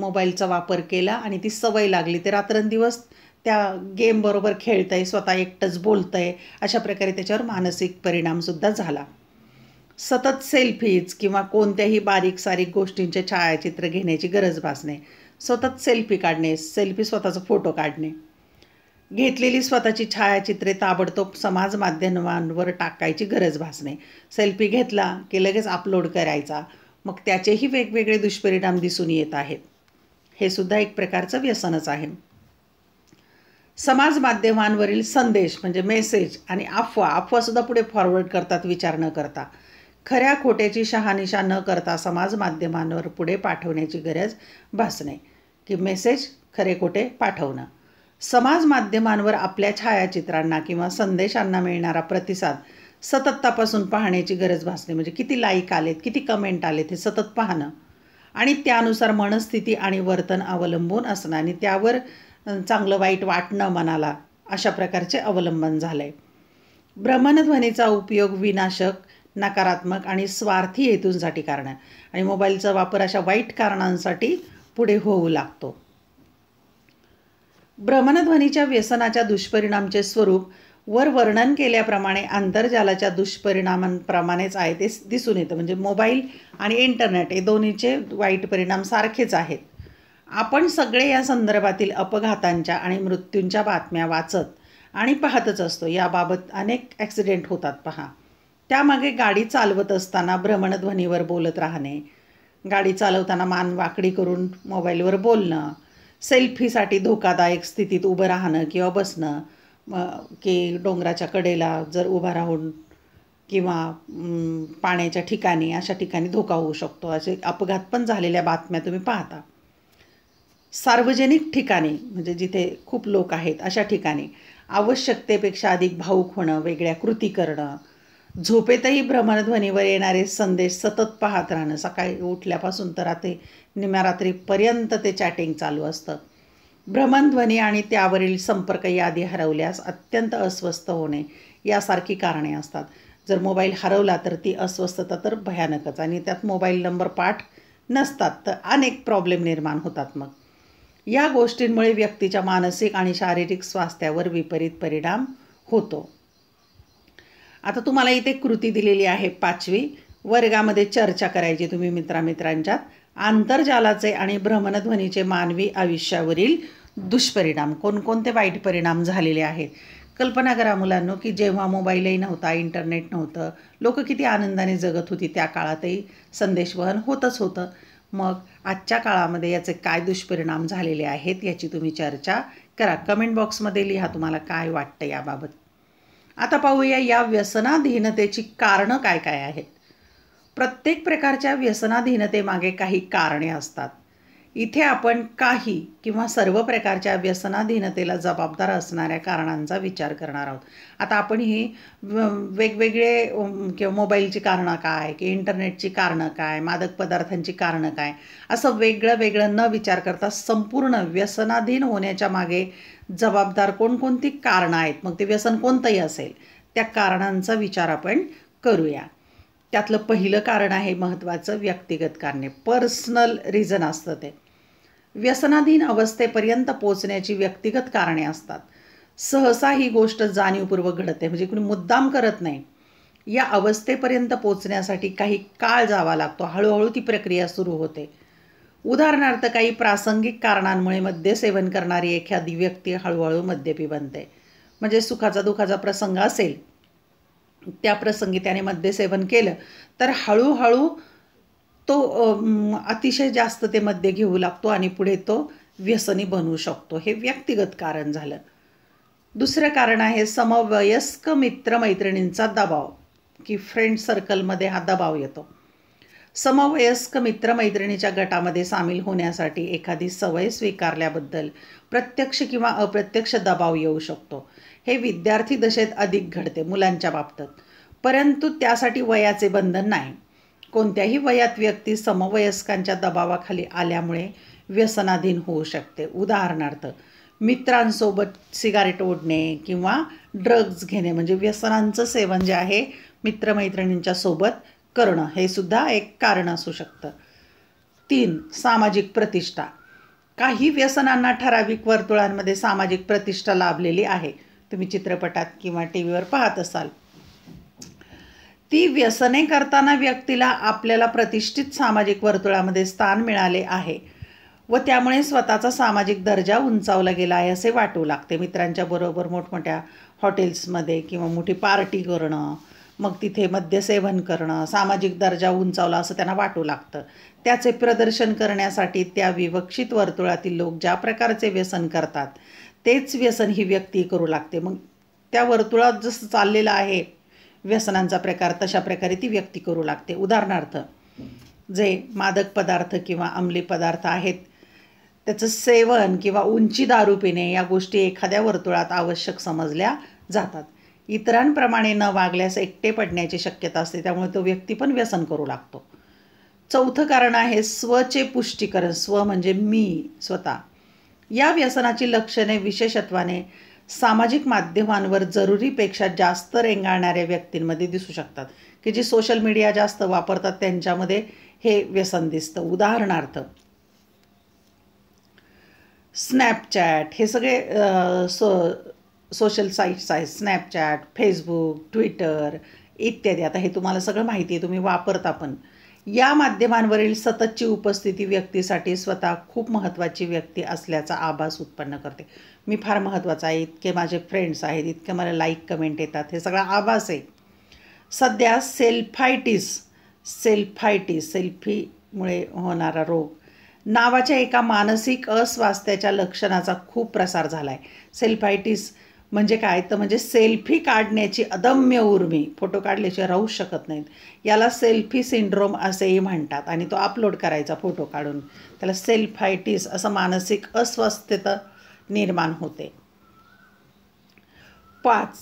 मोबाईलचा वापर केला आणि ती सवय लागली ते रात्रंदिवस त्या गेमबरोबर खेळतंय आहे स्वतः एकटंच बोलतंय आहे अशा प्रकारे त्याच्यावर मानसिक परिणामसुद्धा झाला सतत सेल्फीज किंवा कोणत्याही बारीक सारीक गोष्टींचे छायाचित्र घेण्याची गरज भासणे सतत सेल्फी काढणे सेल्फी स्वतःचा फोटो काढणे घेतलेली स्वतःची छायाचित्रे ताबडतोब समाज माध्यमांवर टाकायची गरज भासणे सेल्फी घेतला की लगेच अपलोड करायचा मग त्याचेही वेगवेगळे दुष्परिणाम दिसून येत आहेत हे सुद्धा एक प्रकारचं व्यसनच आहे समाज माध्यमांवरील संदेश म्हणजे मेसेज आणि अफवा अफवासुद्धा पुढे फॉरवर्ड करतात विचार न करता खऱ्या खोट्याची शहानिशा न करता समाज माध्यमांवर पुढे पाठवण्याची गरज भासणे की मेसेज खरे खोटे पाठवणं समाज माध्यमांवर आपल्या छायाचित्रांना किंवा संदेशांना मिळणारा प्रतिसाद सतत तपासून पाहण्याची गरज भासते म्हणजे किती लाईक आलेत किती कमेंट आलेत हे सतत पाहणं आणि त्यानुसार मनस्थिती आणि वर्तन अवलंबून असणं आणि त्यावर चांगलं वाईट वाटणं मनाला अशा प्रकारचे अवलंबन झालं आहे भ्रमणध्वनीचा उपयोग विनाशक नकारात्मक आणि स्वार्थी हेतूंसाठी करणं आणि मोबाईलचा वापर अशा वाईट कारणांसाठी पुढे होऊ लागतो भ्रमणध्वनीच्या व्यसनाच्या दुष्परिणामचे स्वरूप वर वर्णन केल्याप्रमाणे आंतरजालाच्या दुष्परिणामांप्रमाणेच आहे ते दिसून येतं म्हणजे मोबाईल आणि इंटरनेट हे दोन्हीचे वाईट परिणाम सारखेच आहेत आपण सगळे या संदर्भातील अपघातांच्या आणि मृत्यूंच्या बातम्या वाचत आणि पाहतच असतो याबाबत अनेक ॲक्सिडेंट होतात पहा त्यामागे गाडी चालवत असताना भ्रमणध्वनीवर बोलत राहणे गाडी चालवताना मान वाकडी करून मोबाईलवर बोलणं सेल्फीसाठी धोकादायक स्थितीत उभं राहणं किंवा बसणं मग की डोंगराच्या कडेला जर उभा राहून किंवा पाण्याच्या ठिकाणी अशा ठिकाणी धोका होऊ शकतो असे अपघात पण झालेल्या बातम्या तुम्ही पाहता सार्वजनिक ठिकाणी म्हणजे जिथे खूप लोक आहेत अशा ठिकाणी आवश्यकतेपेक्षा अधिक भाऊक होणं वेगळ्या कृती करणं झोपेतही भ्रमणध्वनीवर येणारे संदेश सतत पाहत राहणं सकाळी उठल्यापासून तर रात्री निम्या रात्रीपर्यंत ते चॅटिंग चालू असतं भ्रमणध्वनी आणि त्यावरील संपर्क यादी हरवल्यास अत्यंत अस्वस्थ होणे यासारखी कारणे असतात जर मोबाईल हरवला तर ती अस्वस्थता तर भयानकच आणि त्यात मोबाईल नंबर पाठ नसतात तर अनेक प्रॉब्लेम निर्माण होतात मग या गोष्टींमुळे व्यक्तीच्या मानसिक आणि शारीरिक स्वास्थ्यावर विपरीत परिणाम होतो आता तुम्हाला इथे कृती दिलेली आहे पाचवी वर्गामध्ये चर्चा करायची तुम्ही मित्रामित्रांच्यात आंतरजालाचे आणि भ्रमणध्वनीचे मानवी आयुष्यावरील दुष्परिणाम कोणकोणते वाईट परिणाम झालेले आहेत कल्पना करा मुलांनो की जेव्हा मोबाईलही नव्हता इंटरनेट नव्हतं लोक किती आनंदाने जगत होती त्या काळातही संदेशवहन होतच होतं मग आजच्या काळामध्ये याचे काय दुष्परिणाम झालेले आहेत याची तुम्ही चर्चा करा कमेंट बॉक्समध्ये लिहा तुम्हाला काय वाटतं याबाबत आता पाहूया या व्यसनाधीनतेची कारणं काय काय आहेत प्रत्येक प्रकारच्या व्यसनाधीनतेमागे काही कारणे असतात इथे आपण काही किंवा सर्व प्रकारच्या व्यसनाधीनतेला जबाबदार असणाऱ्या कारणांचा विचार करणार आहोत आता आपण ही वेगवेगळे किंवा मोबाईलची कारणं काय की इंटरनेटची कारणं काय मादक पदार्थांची कारणं काय असं वेगळं वेगळं न विचार करता संपूर्ण व्यसनाधीन होण्याच्या मागे जबाबदार कोणकोणती कारणं आहेत मग ते व्यसन कोणतंही असेल त्या कारणांचा विचार आपण करूया त्यातलं पहिलं कारण आहे महत्त्वाचं व्यक्तिगत कारणे पर्सनल रिझन असतं ते व्यसनाधीन अवस्थेपर्यंत पोचण्याची व्यक्तिगत कारणे असतात सहसा ही गोष्ट जाणीवपूर्वक घडते म्हणजे कुणी मुद्दाम करत नाही या अवस्थेपर्यंत पोचण्यासाठी काही काळ जावा लागतो हळूहळू ती प्रक्रिया सुरू होते उदाहरणार्थ काही प्रासंगिक कारणांमुळे मद्यसेवन करणारी एखादी व्यक्ती हळूहळू मद्यपी बनते म्हणजे सुखाचा दुखाचा प्रसंग असेल त्या प्रसंगी त्याने मद्यसेवन केलं तर हळूहळू तो अतिशय जास्त ते मद्य घेऊ लागतो आणि पुढे तो व्यसनी बनवू शकतो हे व्यक्तिगत कारण झालं दुसरं कारण आहे समवयस्क मित्रमैत्रिणींचा दबाव की फ्रेंड सर्कलमध्ये हा दबाव येतो समवयस्क मित्रमैत्रिणीच्या गटामध्ये सामील होण्यासाठी एखादी सवय स्वीकारल्याबद्दल प्रत्यक्ष किंवा अप्रत्यक्ष दबाव येऊ शकतो हे विद्यार्थी दशेत अधिक घडते मुलांच्या बाबतीत परंतु त्यासाठी वयाचे बंधन नाही कोणत्याही वयात व्यक्ती समवयस्कांच्या दबावाखाली आल्यामुळे व्यसनाधीन होऊ शकते उदाहरणार्थ मित्रांसोबत सिगारेट ओढणे किंवा ड्रग्ज घेणे म्हणजे व्यसनांचं सेवन जे आहे मित्रमैत्रिणींच्या सोबत करणं हे सुद्धा एक कारण असू शकतं तीन सामाजिक प्रतिष्ठा काही व्यसनांना ठराविक वर्तुळांमध्ये सामाजिक प्रतिष्ठा लाभलेली आहे तुम्ही चित्रपटात किंवा टी व्हीवर पाहत असाल ती व्यसने करताना व्यक्तीला आपल्याला प्रतिष्ठित सामाजिक वर्तुळामध्ये स्थान मिळाले आहे व त्यामुळे स्वतःचा सामाजिक दर्जा उंचावला गेला आहे असे वाटू लागते मित्रांच्या बरोबर मोठमोठ्या हॉटेल्समध्ये किंवा मोठी पार्टी करणं मग तिथे मद्यसेवन करणं सामाजिक दर्जा उंचावला असं त्यांना वाटू लागतं त्याचे प्रदर्शन करण्यासाठी त्या विवक्षित वर्तुळातील लोक ज्या प्रकारचे व्यसन करतात तेच व्यसन ही व्यक्ती करू लागते मग त्या वर्तुळात जसं चाललेलं आहे व्यसनांचा प्रकार तशा प्रकारे ती व्यक्ती करू लागते उदाहरणार्थ जे मादक पदार्थ किंवा अंमली पदार्थ आहेत त्याचं सेवन किंवा उंची दारू पिणे या गोष्टी एखाद्या वर्तुळात आवश्यक समजल्या जातात इतरांप्रमाणे न वागल्यास एकटे पडण्याची शक्यता असते त्यामुळे तो व्यक्ती पण व्यसन करू लागतो चौथं कारण आहे स्वचे पुष्टीकरण स्व म्हणजे मी स्वतः या व्यसनाची लक्षणे विशेषत्वाने सामाजिक माध्यमांवर जरुरीपेक्षा जास्त रेंगाळणाऱ्या व्यक्तींमध्ये दिसू शकतात की जी सोशल मीडिया जास्त वापरतात त्यांच्यामध्ये हे व्यसन दिसतं उदाहरणार्थ स्नॅपचॅट हे सगळे सो सोशल साईट्स आहेत स्नॅपचॅट फेसबुक ट्विटर इत्यादी आता हे तुम्हाला सगळं माहिती आहे तुम्ही वापरता पण या माध्यमांवरील सततची उपस्थिती व्यक्तीसाठी स्वतः खूप महत्त्वाची व्यक्ती असल्याचा आभास उत्पन्न करते मी फार महत्त्वाचा आहे इतके माझे फ्रेंड्स आहेत इतके मला लाईक कमेंट येतात हे सगळा आभास आहे सध्या सेल्फायटिस सेल्फायटिस सेल्फीमुळे होणारा रोग नावाच्या एका मानसिक अस्वास्थ्याच्या लक्षणाचा खूप प्रसार झाला आहे सेल्फायटिस म्हणजे काय तर म्हणजे सेल्फी काढण्याची अदम्य उर्मी फोटो काढल्याशिवाय राहू शकत नाहीत याला सेल्फी सिंड्रोम असेही म्हणतात आणि तो अपलोड करायचा फोटो काढून त्याला सेल्फायटिस असं मानसिक अस्वस्थता निर्माण होते पाच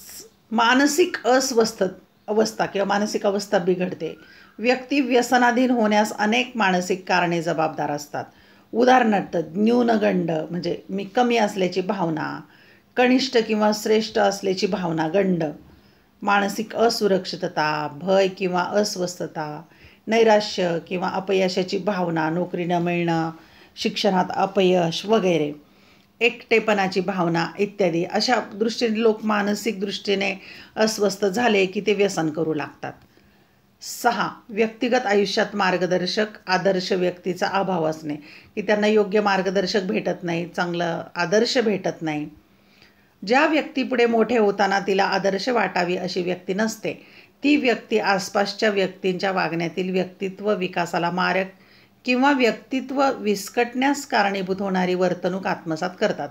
मानसिक अस्वस्थ अवस्था किंवा मानसिक अवस्था बिघडते व्यक्ती व्यसनाधीन होण्यास अनेक मानसिक कारणे जबाबदार असतात उदाहरणार्थ न्यूनगंड म्हणजे मी कमी असल्याची भावना कनिष्ठ किंवा श्रेष्ठ असल्याची भावना गंड मानसिक असुरक्षितता भय किंवा अस्वस्थता नैराश्य किंवा अपयशाची भावना नोकरी न मिळणं शिक्षणात अपयश वगैरे एकटेपणाची भावना इत्यादी अशा दृष्टीने लोक मानसिक दृष्टीने अस्वस्थ झाले की ते व्यसन करू लागतात सहा व्यक्तिगत आयुष्यात मार्गदर्शक आदर्श व्यक्तीचा अभाव असणे की त्यांना योग्य मार्गदर्शक भेटत नाही चांगलं आदर्श भेटत नाही ज्या व्यक्तीपुढे मोठे होताना तिला आदर्श वाटावी अशी व्यक्ती नसते ती व्यक्ती आसपासच्या व्यक्तींच्या वागण्यातील व्यक्तित्व विकासाला मारक किंवा व्यक्तित्व विस्कटण्यास कारणीभूत होणारी वर्तणूक आत्मसात करतात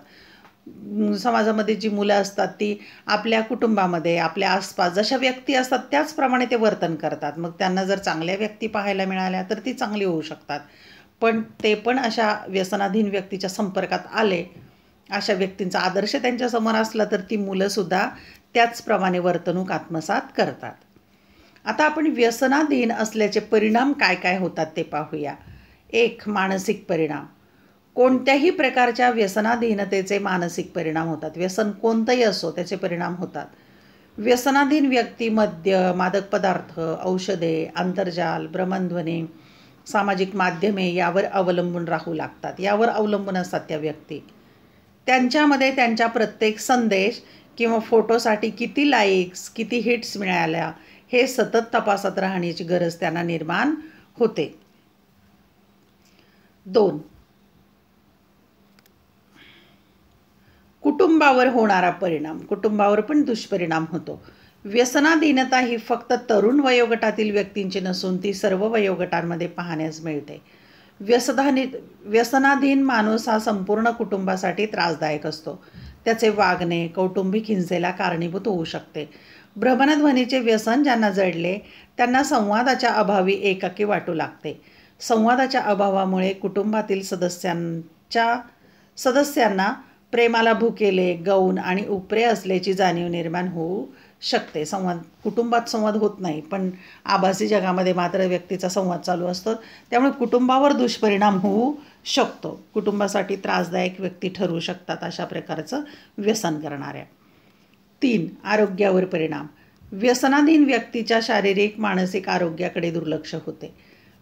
समाजामध्ये जी मुलं असतात ती आपल्या कुटुंबामध्ये आपल्या आसपास जशा व्यक्ती असतात त्याचप्रमाणे ते वर्तन करतात मग त्यांना जर चांगल्या व्यक्ती पाहायला मिळाल्या तर ती चांगली होऊ शकतात पण ते पण अशा व्यसनाधीन व्यक्तीच्या संपर्कात आले अशा व्यक्तींचा आदर्श त्यांच्यासमोर असला तर ती मुलंसुद्धा त्याचप्रमाणे वर्तणूक आत्मसात करतात आता आपण व्यसनाधीन असल्याचे परिणाम काय काय होतात ते पाहूया एक मानसिक परिणाम कोणत्याही प्रकारच्या व्यसनाधीनतेचे मानसिक परिणाम होतात व्यसन कोणतंही असो त्याचे परिणाम होतात व्यसनाधीन व्यक्ती मद्य मादक पदार्थ औषधे आंतरजाल भ्रमणध्वनी सामाजिक माध्यमे यावर अवलंबून राहू लागतात यावर अवलंबून असतात त्या व्यक्ती त्यांच्यामध्ये त्यांच्या प्रत्येक संदेश किंवा फोटोसाठी किती लाईक्स किती हिट्स मिळाल्या हे सतत तपासत राहण्याची गरज त्यांना निर्माण होते दोन कुटुंबावर होणारा परिणाम कुटुंबावर पण दुष्परिणाम होतो व्यसनाधीनता ही फक्त तरुण वयोगटातील व्यक्तींची नसून ती सर्व वयोगटांमध्ये पाहण्यास मिळते व्यसधानी व्यसनाधीन माणूस हा संपूर्ण कुटुंबासाठी त्रासदायक असतो त्याचे वागणे कौटुंबिक हिंसेला कारणीभूत होऊ शकते भ्रमणध्वनीचे व्यसन ज्यांना जडले त्यांना संवादाच्या अभावी एकाकी वाटू लागते संवादाच्या अभावामुळे कुटुंबातील सदस्यांच्या सदस्यांना प्रेमाला भुकेले गौण आणि उपरे असल्याची जाणीव निर्माण होऊ शकते संवाद कुटुंबात संवाद होत नाही पण आभासी जगामध्ये मात्र व्यक्तीचा संवाद चालू असतो त्यामुळे कुटुंबावर दुष्परिणाम होऊ शकतो कुटुंबासाठी त्रासदायक व्यक्ती ठरू शकतात अशा प्रकारचं व्यसन करणाऱ्या तीन आरोग्यावर परिणाम व्यसनाधीन व्यक्तीच्या शारीरिक मानसिक आरोग्याकडे दुर्लक्ष होते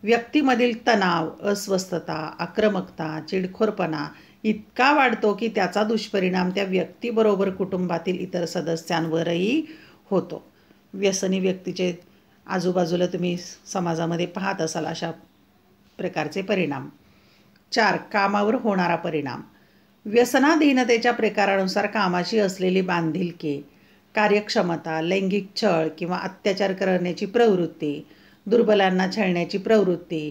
व्यक्तीमधील तणाव अस्वस्थता आक्रमकता चिडखोरपणा इतका वाढतो की त्याचा दुष्परिणाम त्या व्यक्तीबरोबर कुटुंबातील इतर सदस्यांवरही होतो व्यसनी व्यक्तीचे आजूबाजूला तुम्ही समाजामध्ये पाहत असाल अशा प्रकारचे परिणाम चार कामावर होणारा परिणाम व्यसनाधीनतेच्या प्रकारानुसार कामाशी असलेली बांधिलकी कार्यक्षमता लैंगिक छळ किंवा अत्याचार करण्याची प्रवृत्ती दुर्बलांना छळण्याची प्रवृत्ती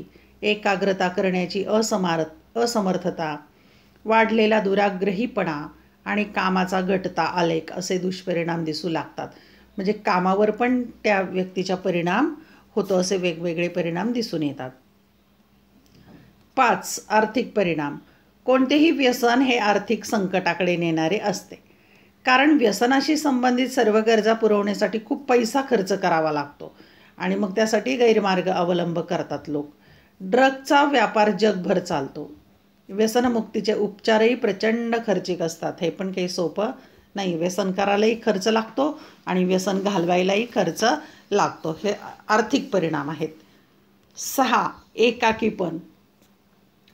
एकाग्रता करण्याची असमार असमर्थता वाढलेला दुराग्रहीपणा आणि कामाचा घटता आलेख असे दुष्परिणाम दिसू लागतात म्हणजे कामावर पण त्या व्यक्तीचा परिणाम होतो असे वेगवेगळे परिणाम दिसून येतात पाच आर्थिक परिणाम कोणतेही व्यसन हे आर्थिक संकटाकडे नेणारे असते कारण व्यसनाशी संबंधित सर्व गरजा पुरवण्यासाठी खूप पैसा खर्च करावा लागतो आणि मग त्यासाठी गैरमार्ग अवलंब करतात लोक ड्रगचा व्यापार जगभर चालतो व्यसनमुक्तीचे उपचारही प्रचंड खर्चिक असतात हे पण काही सोपं नाही व्यसन करायलाही खर्च लागतो आणि व्यसन घालवायलाही खर्च लागतो हे आर्थिक परिणाम आहेत सहा एकाकीपण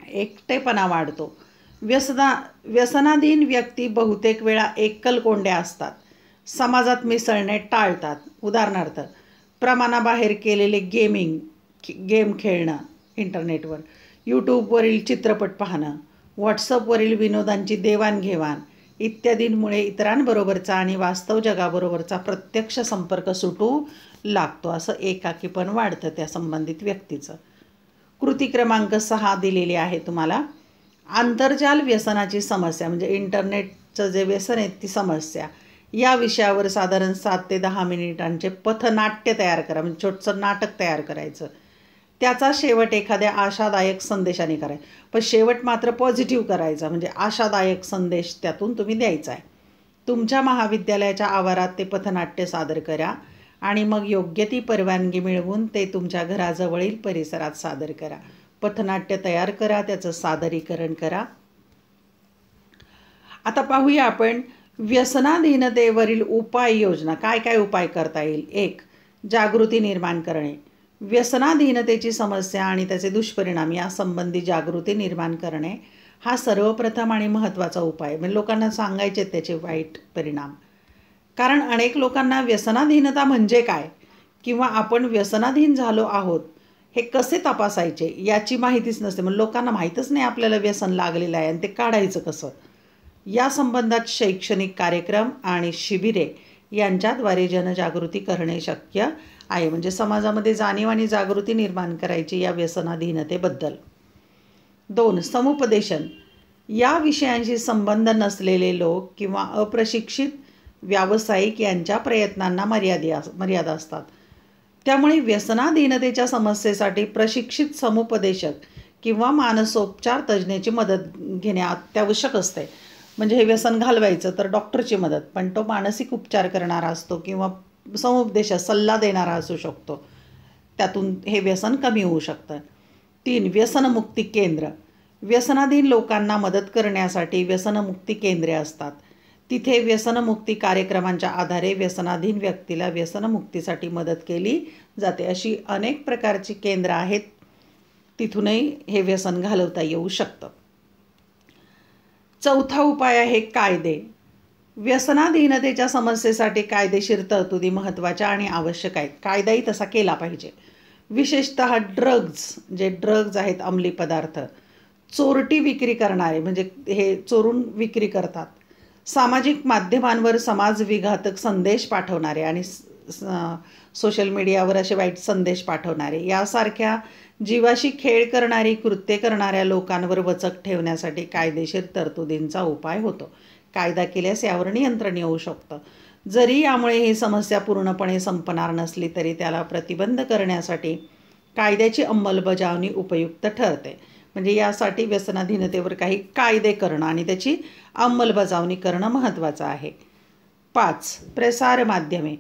एकटेपणा वाढतो व्यसना व्यसनाधीन व्यक्ती बहुतेक वेळा एकल कोंड्या असतात समाजात मिसळणे टाळतात उदाहरणार्थ प्रमाणाबाहेर केलेले गेमिंग गेम खेळणं इंटरनेटवर यूट्यूबवरील चित्रपट पाहणं व्हॉट्सअपवरील विनोदांची देवाणघेवाण इत्यादींमुळे इतरांबरोबरचा आणि वास्तव जगाबरोबरचा प्रत्यक्ष संपर्क सुटू लागतो असं एकाकीपण वाढतं त्या संबंधित व्यक्तीचं कृती क्रमांक सहा दिलेली आहे तुम्हाला आंतरजाल व्यसनाची समस्या म्हणजे इंटरनेटचं जे व्यसन आहे ती समस्या या विषयावर साधारण सात ते दहा मिनिटांचे पथनाट्य तयार करा म्हणजे छोटसं नाटक तयार करायचं त्याचा शेवट एखाद्या आशादायक संदेशाने कराय पण शेवट मात्र पॉझिटिव्ह करायचा म्हणजे आशादायक संदेश त्यातून तुम्ही द्यायचा आहे तुमच्या महाविद्यालयाच्या आवारात ते पथनाट्य सादर करा आणि मग योग्य ती परवानगी मिळवून ते तुमच्या घराजवळील परिसरात सादर करा पथनाट्य तयार करा त्याचं सादरीकरण करा आता पाहूया आपण व्यसनाधीनतेवरील उपाययोजना काय काय उपाय करता येईल एक जागृती निर्माण करणे व्यसनाधीनतेची समस्या आणि त्याचे दुष्परिणाम यासंबंधी जागृती निर्माण करणे हा सर्वप्रथम आणि महत्त्वाचा उपाय म्हणजे लोकांना सांगायचे त्याचे वाईट परिणाम कारण अनेक लोकांना व्यसनाधीनता म्हणजे काय किंवा आपण व्यसनाधीन झालो आहोत हे कसे तपासायचे याची माहितीच नसते म्हणजे लोकांना माहीतच नाही आपल्याला व्यसन लागलेलं आहे आणि ते काढायचं कसं या संबंधात शैक्षणिक कार्यक्रम आणि शिबिरे यांच्याद्वारे जनजागृती करणे शक्य आहे म्हणजे समाजामध्ये जाणीव आणि जागृती निर्माण करायची या व्यसनाधीनतेबद्दल दोन समुपदेशन या विषयांशी संबंध नसलेले लोक किंवा अप्रशिक्षित व्यावसायिक यांच्या प्रयत्नांना मर्यादा मर्यादा असतात त्यामुळे व्यसनाधीनतेच्या समस्येसाठी प्रशिक्षित समुपदेशक किंवा मानसोपचार तज्ज्ञाची मदत घेणे अत्यावश्यक असते म्हणजे हे व्यसन घालवायचं तर डॉक्टरची मदत पण तो मानसिक उपचार करणारा असतो किंवा समुपदेश सल्ला देणारा असू शकतो त्यातून हे व्यसन कमी होऊ शकतं तीन व्यसनमुक्ती केंद्र व्यसनाधीन लोकांना मदत करण्यासाठी व्यसनमुक्ती केंद्रे असतात तिथे व्यसनमुक्ती कार्यक्रमांच्या आधारे व्यसनाधीन व्यक्तीला व्यसनमुक्तीसाठी मदत केली जाते अशी अनेक प्रकारची केंद्र आहेत तिथूनही हे व्यसन घालवता येऊ शकतं चौथा उपाय आहे कायदे व्यसनाधीनतेच्या समस्येसाठी कायदेशीर तरतुदी महत्वाच्या आणि आवश्यक आहेत कायदाही तसा केला पाहिजे विशेषत ड्रग्ज जे ड्रग्ज आहेत अंमली पदार्थ चोरटी विक्री करणारे म्हणजे हे चोरून विक्री करतात सामाजिक माध्यमांवर समाजविघातक संदेश पाठवणारे आणि सोशल मीडियावर असे वाईट संदेश पाठवणारे यासारख्या जीवाशी खेळ करणारी कृत्य करणाऱ्या लोकांवर वचक ठेवण्यासाठी कायदेशीर तरतुदींचा उपाय होतो कायदा केल्यास यावर नियंत्रण येऊ शकतं जरी यामुळे ही समस्या पूर्णपणे संपणार नसली तरी त्याला प्रतिबंध करण्यासाठी कायद्याची अंमलबजावणी उपयुक्त ठरते म्हणजे यासाठी व्यसनाधीनतेवर काही कायदे करणं आणि त्याची अंमलबजावणी करणं महत्त्वाचं आहे पाच प्रसारमाध्यमे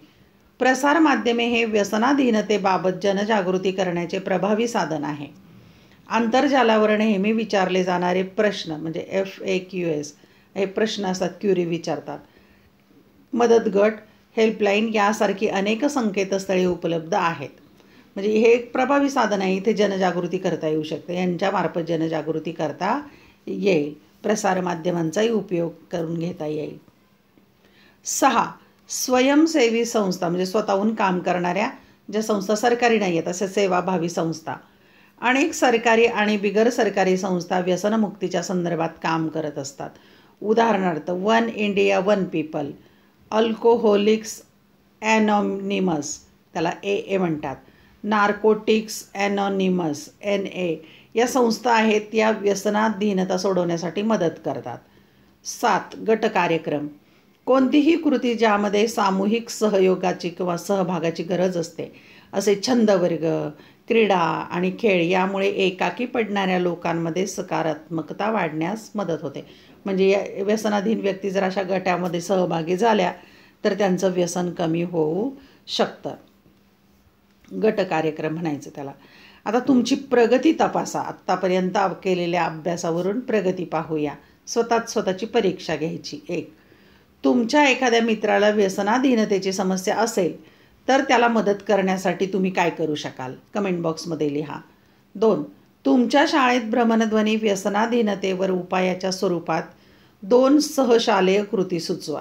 प्रसारमाध्यमे हे व्यसनाधीनतेबाबत जनजागृती करण्याचे प्रभावी साधन आहे आंतरजालावर नेहमी विचारले जाणारे प्रश्न म्हणजे एफ ए क्यू एस हे प्रश्न असतात क्युरी विचारतात मदत गट हेल्पलाईन यासारखी अनेक संकेतस्थळे उपलब्ध आहेत म्हणजे हे एक प्रभावी साधन आहे इथे जनजागृती करता येऊ शकते यांच्यामार्फत जनजागृती करता येईल प्रसारमाध्यमांचाही उपयोग करून घेता येईल सहा स्वयंसेवी संस्था म्हणजे स्वतःहून काम करणाऱ्या ज्या संस्था सरकारी नाही आहेत अशा सेवाभावी संस्था अनेक सरकारी आणि बिगर सरकारी संस्था व्यसनमुक्तीच्या संदर्भात काम करत असतात उदाहरणार्थ one India one people alcoholics anonymous त्याला ए ए म्हणतात नार्कोटिक्स ॲनॉनिमस एन ए या संस्था आहेत या दीनता सोडवण्यासाठी मदत करतात सात गट कार्यक्रम कोणतीही कृती ज्यामध्ये सामूहिक सहयोगाची किंवा सहभागाची गरज असते असे छंद वर्ग क्रीडा आणि खेळ यामुळे एकाकी पडणाऱ्या लोकांमध्ये सकारात्मकता वाढण्यास मदत होते म्हणजे व्यसनाधीन व्यक्ती जर अशा गटामध्ये सहभागी झाल्या तर त्यांचं व्यसन कमी होऊ शकतं गट कार्यक्रम म्हणायचं त्याला आता तुमची प्रगती तपासा आत्तापर्यंत केलेल्या अभ्यासावरून प्रगती पाहूया स्वतःच स्वतःची परीक्षा घ्यायची एक तुमच्या एखाद्या मित्राला व्यसनाधीनतेची समस्या असेल तर त्याला मदत करण्यासाठी तुम्ही काय करू शकाल कमेंट बॉक्समध्ये लिहा दोन तुमच्या शाळेत भ्रमणध्वनी व्यसनाधीनतेवर उपायाच्या स्वरूपात दोन सहशालेय कृती सुचवा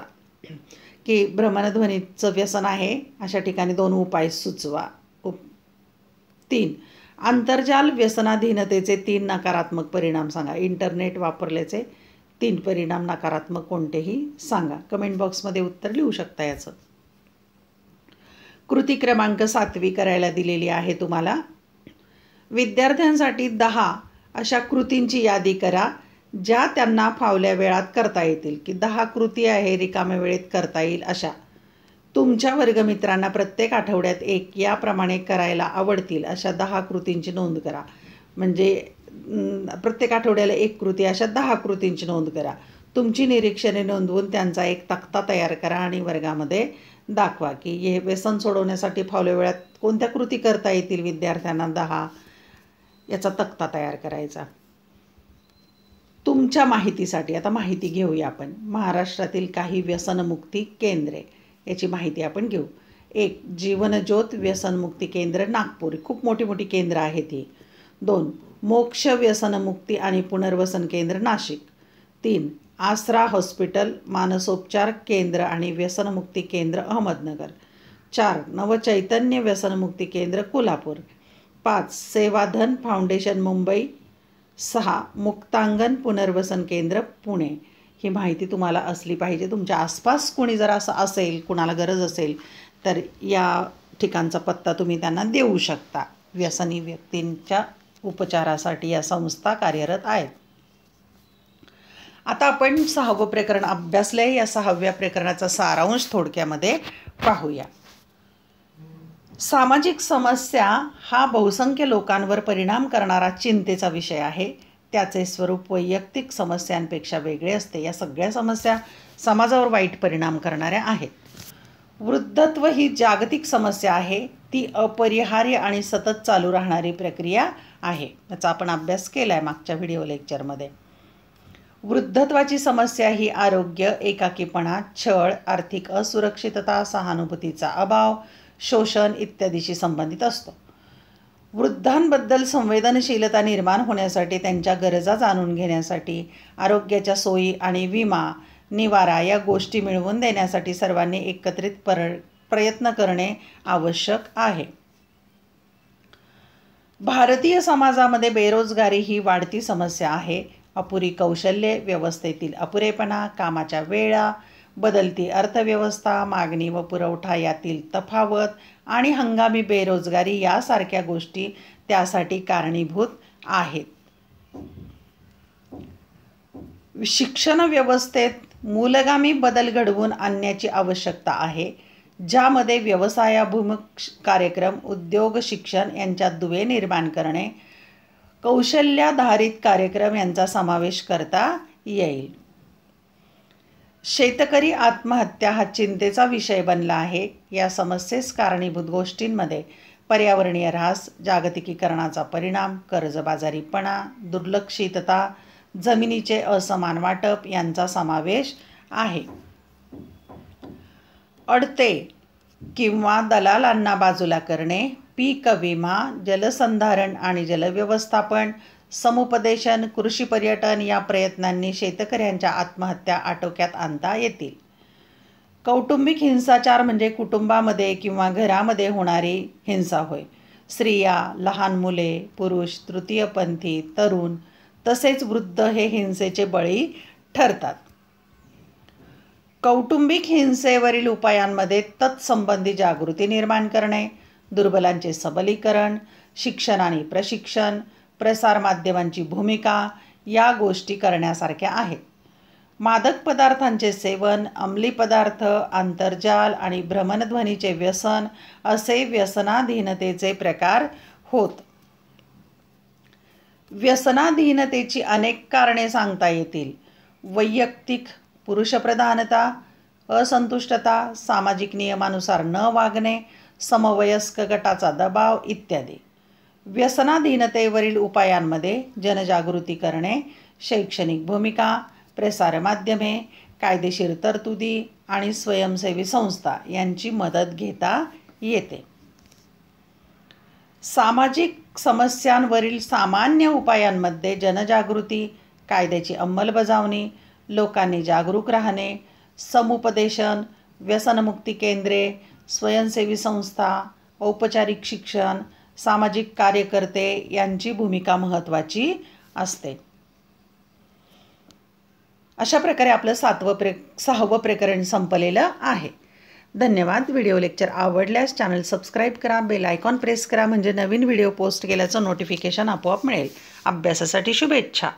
की भ्रमणध्वनीचं व्यसन आहे अशा ठिकाणी दोन उपाय सुचवा उप तीन आंतरजाल व्यसनाधीनतेचे तीन नकारात्मक परिणाम सांगा इंटरनेट वापरल्याचे तीन परिणाम नकारात्मक कोणतेही सांगा कमेंट बॉक्समध्ये उत्तर लिहू शकता याचं कृती क्रमांक सातवी करायला दिलेली आहे तुम्हाला विद्यार्थ्यांसाठी दहा अशा कृतींची यादी करा ज्या त्यांना फावल्या वेळात करता येतील की दहा कृती आहे रिकाम्या वेळेत करता येईल अशा तुमच्या वर्गमित्रांना प्रत्येक आठवड्यात एक याप्रमाणे करायला आवडतील अशा दहा कृतींची नोंद करा म्हणजे प्रत्येक आठवड्याला एक कृती अशा दहा कृतींची नोंद करा तुमची निरीक्षणे नोंदवून त्यांचा एक तक्ता तयार करा आणि वर्गामध्ये दाखवा की हे व्यसन सोडवण्यासाठी फावल्या वेळात कोणत्या कृती करता येतील विद्यार्थ्यांना दहा याचा तक्ता तयार करायचा तुमच्या माहितीसाठी आता माहिती घेऊया आपण महाराष्ट्रातील काही व्यसनमुक्ती केंद्रे याची माहिती आपण घेऊ एक जीवनज्योत व्यसनमुक्ती केंद्र नागपूर खूप मोठी मोठी केंद्र आहेत ही दोन मोक्ष व्यसनमुक्ती आणि पुनर्वसन केंद्र नाशिक तीन आसरा हॉस्पिटल मानसोपचार केंद्र आणि व्यसनमुक्ती केंद्र अहमदनगर चार नवचैतन्य व्यसनमुक्ती केंद्र कोल्हापूर पाच सेवाधन फाउंडेशन मुंबई सहा मुक्तांगण पुनर्वसन केंद्र पुणे ही माहिती तुम्हाला असली पाहिजे तुमच्या आसपास कोणी जर असं असेल कुणाला गरज असेल तर या ठिकाणचा पत्ता तुम्ही त्यांना देऊ शकता व्यसनी व्यक्तींच्या उपचारासाठी या संस्था कार्यरत आहेत आता आपण सहावं प्रकरण अभ्यासले या सहाव्या प्रकरणाचा सारांश थोडक्यामध्ये पाहूया सामाजिक समस्या हा बहुसंख्य लोकांवर परिणाम करणारा चिंतेचा विषय आहे त्याचे स्वरूप वैयक्तिक समस्यांपेक्षा वेगळे असते या सगळ्या समस्या समाजावर वाईट परिणाम करणाऱ्या आहेत वृद्धत्व ही जागतिक समस्या आहे ती अपरिहार्य आणि सतत चालू राहणारी प्रक्रिया आहे याचा आपण अभ्यास केला आहे मागच्या व्हिडिओ लेक्चरमध्ये वृद्धत्वाची समस्या ही आरोग्य एकाकीपणा छळ आर्थिक असुरक्षितता सहानुभूतीचा अभाव शोषण इत्यादीशी संबंधित असतो वृद्धांबद्दल संवेदनशीलता निर्माण होण्यासाठी त्यांच्या गरजा जाणून घेण्यासाठी आरोग्याच्या सोयी आणि विमा निवारा या गोष्टी मिळवून देण्यासाठी सर्वांनी एकत्रित पर प्रयत्न करणे आवश्यक आहे भारतीय समाजामध्ये बेरोजगारी ही वाढती समस्या आहे अपुरी कौशल्ये व्यवस्थेतील अपुरेपणा कामाच्या वेळा बदलती अर्थव्यवस्था मागणी व पुरवठा यातील तफावत आणि हंगामी बेरोजगारी यासारख्या गोष्टी त्यासाठी कारणीभूत आहेत शिक्षण व्यवस्थेत मूलगामी बदल घडवून आणण्याची आवश्यकता आहे ज्यामध्ये व्यवसायाभिमुख कार्यक्रम उद्योग शिक्षण यांच्यात दुवे निर्माण करणे कौशल्याधारित कार्यक्रम यांचा समावेश करता येईल शेतकरी आत्महत्या हा चिंतेचा विषय बनला आहे या समस्येस कारणीभूत गोष्टींमध्ये पर्यावरणीय ऱ्हास जागतिकीकरणाचा परिणाम कर्जबाजारीपणा दुर्लक्षितता जमिनीचे असमान वाटप यांचा समावेश आहे अडते किंवा दलालांना बाजूला करणे पीक विमा जलसंधारण आणि जलव्यवस्थापन समुपदेशन कृषी पर्यटन या प्रयत्नांनी शेतकऱ्यांच्या आत्महत्या आटोक्यात आणता येतील कौटुंबिक हिंसाचार म्हणजे कुटुंबामध्ये किंवा घरामध्ये होणारी हिंसा होय स्त्रिया लहान मुले पुरुष तृतीयपंथी तरुण तसेच वृद्ध हे हिंसेचे बळी ठरतात कौटुंबिक हिंसेवरील उपायांमध्ये तत्संबंधी जागृती निर्माण करणे दुर्बलांचे सबलीकरण शिक्षण आणि प्रशिक्षण प्रसारमाध्यमांची भूमिका या गोष्टी करण्यासारख्या आहेत मादक पदार्थांचे सेवन अंमली पदार्थ आंतरजाल आणि भ्रमणध्वनीचे व्यसन असे व्यसनाधीनतेचे प्रकार होत व्यसनाधीनतेची अनेक कारणे सांगता येतील वैयक्तिक पुरुषप्रधानता असंतुष्टता सामाजिक नियमानुसार न वागणे समवयस्क गटाचा दबाव इत्यादी व्यसनाधीनतेवरील उपायांमध्ये जनजागृती करणे शैक्षणिक भूमिका प्रसारमाध्यमे कायदेशीर तरतुदी आणि स्वयंसेवी संस्था यांची मदत घेता येते सामाजिक समस्यांवरील सामान्य उपायांमध्ये जनजागृती कायद्याची अंमलबजावणी लोकांनी जागरूक राहणे समुपदेशन व्यसनमुक्ती केंद्रे स्वयंसेवी संस्था औपचारिक शिक्षण सामाजिक कार्यकर्ते यांची भूमिका महत्त्वाची असते अशा प्रकारे आपलं सातवं प्रे सहावं प्रकरण संपलेलं आहे धन्यवाद व्हिडिओ लेक्चर आवडल्यास चॅनल सबस्क्राईब करा बेल आयकॉन प्रेस करा म्हणजे नवीन व्हिडिओ पोस्ट केल्याचं नोटिफिकेशन आपोआप मिळेल अभ्यासासाठी शुभेच्छा